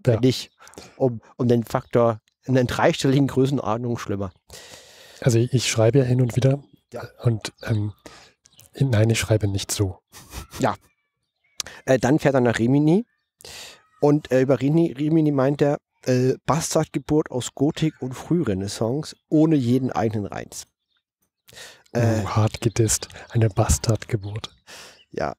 ja. nicht um, um den Faktor in den dreistelligen Größenordnungen schlimmer. Also ich, ich, schreibe ja hin und wieder. Ja. Und ähm, nein, ich schreibe nicht so. Ja. Äh, dann fährt er nach Rimini. Und äh, über Rimini, Rimini meint er, äh, Bastardgeburt aus Gotik und Frührenaissance ohne jeden eigenen Reiz. Oh, äh, oh, hart gedisst. Eine Bastardgeburt. Ja.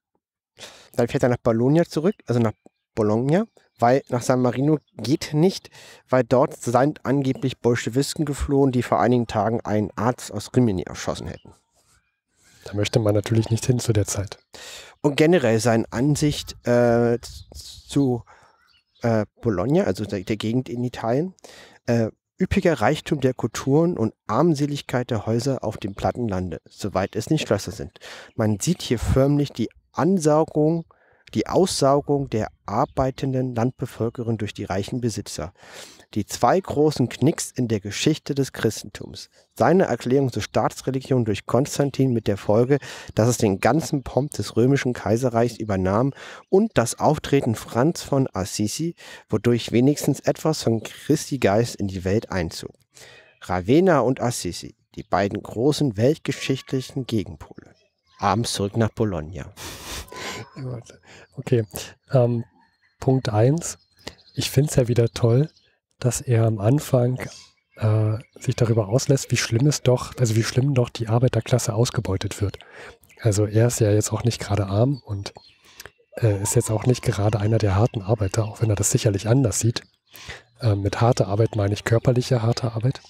Dann fährt er nach Bologna zurück, also nach Bologna weil nach San Marino geht nicht, weil dort seien angeblich Bolschewisten geflohen, die vor einigen Tagen einen Arzt aus Rimini erschossen hätten. Da möchte man natürlich nicht hin zu der Zeit. Und generell seine Ansicht äh, zu äh, Bologna, also der, der, Gegend in Italien, äh, üppiger Reichtum der Kulturen und Armseligkeit der Häuser auf dem Plattenlande, soweit es nicht Schlösser sind. Man sieht hier förmlich die Ansaugung die Aussaugung der arbeitenden Landbevölkerung durch die reichen Besitzer. Die zwei großen Knicks in der Geschichte des Christentums. Seine Erklärung zur Staatsreligion durch Konstantin mit der Folge, dass es den ganzen Pomp des römischen Kaiserreichs übernahm und das Auftreten Franz von Assisi, wodurch wenigstens etwas von Christi Geist in die Welt einzog. Ravenna und Assisi, die beiden großen weltgeschichtlichen Gegenpole abends zurück nach Bologna. Okay. Ähm, Punkt 1. Ich finde es ja wieder toll, dass er am Anfang äh, sich darüber auslässt, wie schlimm es doch, also wie schlimm doch die Arbeiterklasse ausgebeutet wird. Also er ist ja jetzt auch nicht gerade arm und äh, ist jetzt auch nicht gerade einer der harten Arbeiter, auch wenn er das sicherlich anders sieht. Äh, mit harter Arbeit meine ich körperliche harte Arbeit.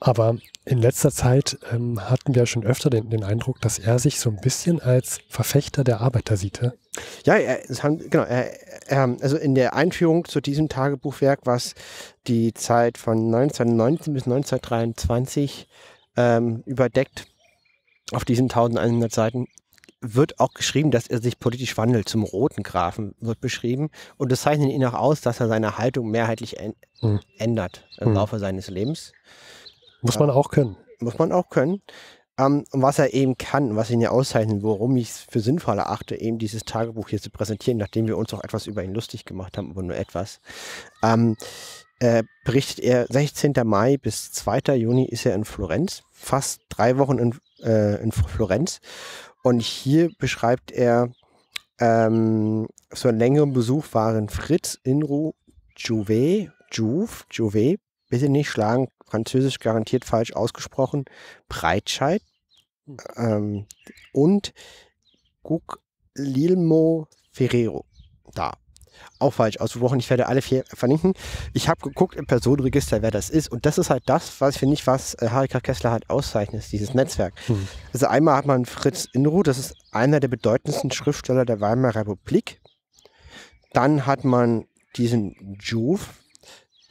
Aber in letzter Zeit ähm, hatten wir schon öfter den, den, Eindruck, dass er sich so ein bisschen als Verfechter der Arbeiter sieht. Ja, ja er, haben, genau. Er, er, ähm, also in der Einführung zu diesem Tagebuchwerk, was die Zeit von 1919 bis 1923 ähm, überdeckt, auf diesen 1100 Seiten, wird auch geschrieben, dass er sich politisch wandelt zum roten Grafen, wird beschrieben. Und das zeichnet ihn auch aus, dass er seine Haltung mehrheitlich hm. ändert im hm. Laufe seines Lebens. Muss man auch können. Muss man auch können. Ähm, was er eben kann, was ihn ja auszeichnet, warum ich es für sinnvoll erachte, eben dieses Tagebuch hier zu präsentieren, nachdem wir uns auch etwas über ihn lustig gemacht haben, aber nur etwas. Ähm, äh, berichtet er, 16. Mai bis 2. Juni ist er in Florenz, fast drei Wochen in, äh, in Florenz. Und hier beschreibt er, ähm, so einen längeren Besuch waren Fritz, Inru, Juve, Juve, Jouvet, bitte nicht schlagen, Französisch garantiert falsch ausgesprochen, Breitscheid. Hm. Ähm, und Guglilmo Ferrero. Da. Auch falsch ausgesprochen. Ich werde alle vier verlinken. Ich habe geguckt im Personenregister, wer das ist. Und das ist halt das, was finde ich, was äh, Harika Kessler halt auszeichnet, dieses Netzwerk. Mhm. Also einmal hat man Fritz Inruh, das ist einer der bedeutendsten Schriftsteller der Weimarer Republik. Dann hat man diesen Juve,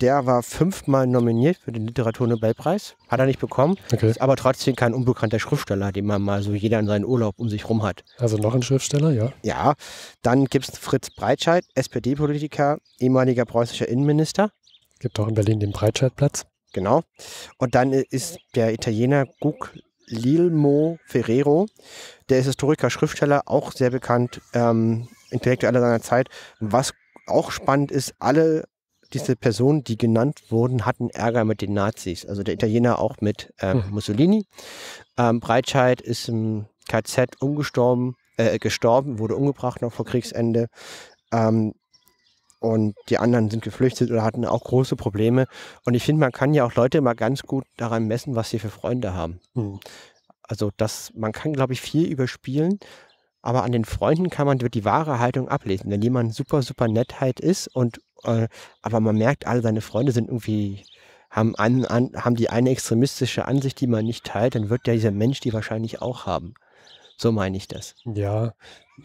der war fünfmal nominiert für den Literaturnobelpreis, hat er nicht bekommen, okay. ist aber trotzdem kein unbekannter Schriftsteller, den man mal so jeder in seinen Urlaub um sich rum hat. Also noch ein Schriftsteller, ja. Ja, dann gibt es Fritz Breitscheid, SPD-Politiker, ehemaliger preußischer Innenminister. Gibt auch in Berlin den Breitscheidplatz. Genau. Und dann ist der Italiener Gug Lilmo Ferrero, der ist Historiker, Schriftsteller, auch sehr bekannt, ähm, Intellektueller seiner Zeit. Was auch spannend ist, alle diese Personen, die genannt wurden, hatten Ärger mit den Nazis. Also der Italiener auch mit ähm, mhm. Mussolini. Ähm, Breitscheid ist im KZ umgestorben, äh, gestorben, wurde umgebracht noch vor Kriegsende. Ähm, und die anderen sind geflüchtet oder hatten auch große Probleme. Und ich finde, man kann ja auch Leute mal ganz gut daran messen, was sie für Freunde haben. Mhm. Also das, man kann, glaube ich, viel überspielen, aber an den Freunden kann man die wahre Haltung ablesen. Wenn jemand super, super nett halt ist und äh, aber man merkt, alle seine Freunde sind irgendwie, haben, an, an, haben die eine extremistische Ansicht, die man nicht teilt, dann wird ja dieser Mensch die wahrscheinlich auch haben. So meine ich das. Ja,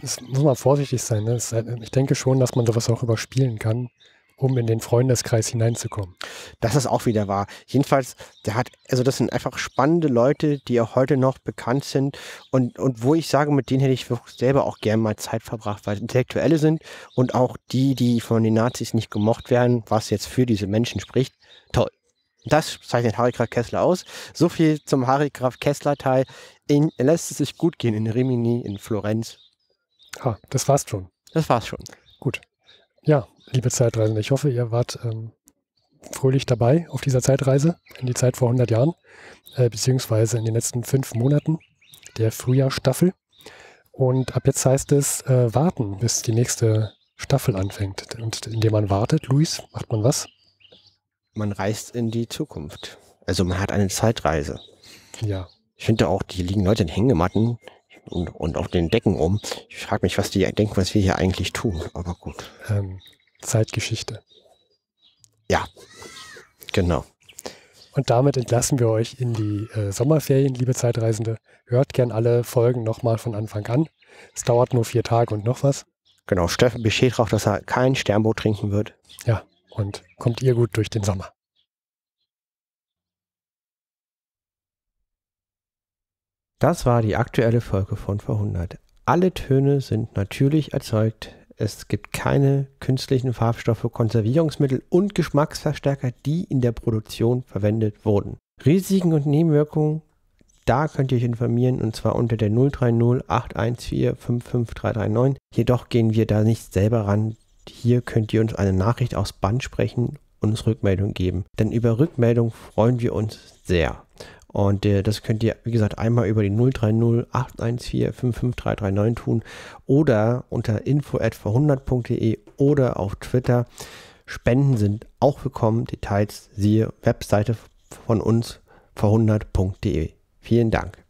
es muss man vorsichtig sein. Ne? Äh, ich denke schon, dass man sowas auch überspielen kann um in den Freundeskreis hineinzukommen. Das ist auch wieder wahr. Jedenfalls, der hat, also das sind einfach spannende Leute, die auch heute noch bekannt sind und, und wo ich sage, mit denen hätte ich selber auch gerne mal Zeit verbracht, weil Intellektuelle sind und auch die, die von den Nazis nicht gemocht werden, was jetzt für diese Menschen spricht. Toll. Das zeichnet Harry Graf Kessler aus. So viel zum Harry Graf Kessler Teil. In, lässt es sich gut gehen in Rimini, in Florenz. Ha, das war's schon. Das war's schon. Gut ja, liebe Zeitreisende, ich hoffe, ihr wart ähm, fröhlich dabei auf dieser Zeitreise in die Zeit vor 100 Jahren, äh, beziehungsweise in den letzten fünf Monaten der Frühjahrstaffel. Und ab jetzt heißt es äh, warten, bis die nächste Staffel anfängt. Und indem man wartet, Luis, macht man was? Man reist in die Zukunft. Also man hat eine Zeitreise. Ja. Ich finde auch, die liegen Leute in Hängematten, und, und auf den Decken rum. Ich frage mich, was die denken, was wir hier eigentlich tun, aber gut. Ähm, Zeitgeschichte. Ja, genau. Und damit entlassen wir euch in die äh, Sommerferien, liebe Zeitreisende. Hört gern alle Folgen nochmal von Anfang an. Es dauert nur vier Tage und noch was. Genau, Steffen besteht darauf, dass er kein Sternboot trinken wird. Ja, und kommt ihr gut durch den Sommer. Das war die aktuelle Folge von Verhundert. Alle Töne sind natürlich erzeugt. Es gibt keine künstlichen Farbstoffe, Konservierungsmittel und Geschmacksverstärker, die in der Produktion verwendet wurden. Risiken und Nebenwirkungen, da könnt ihr euch informieren und zwar unter der 030 814 55339. Jedoch gehen wir da nicht selber ran. Hier könnt ihr uns eine Nachricht aus Band sprechen und uns Rückmeldung geben. Denn über Rückmeldung freuen wir uns sehr. Und äh, das könnt ihr, wie gesagt, einmal über die 030 814 55339 tun oder unter info.verhundert.de oder auf Twitter. Spenden sind auch willkommen. Details siehe Webseite von uns verhundert.de. Vielen Dank.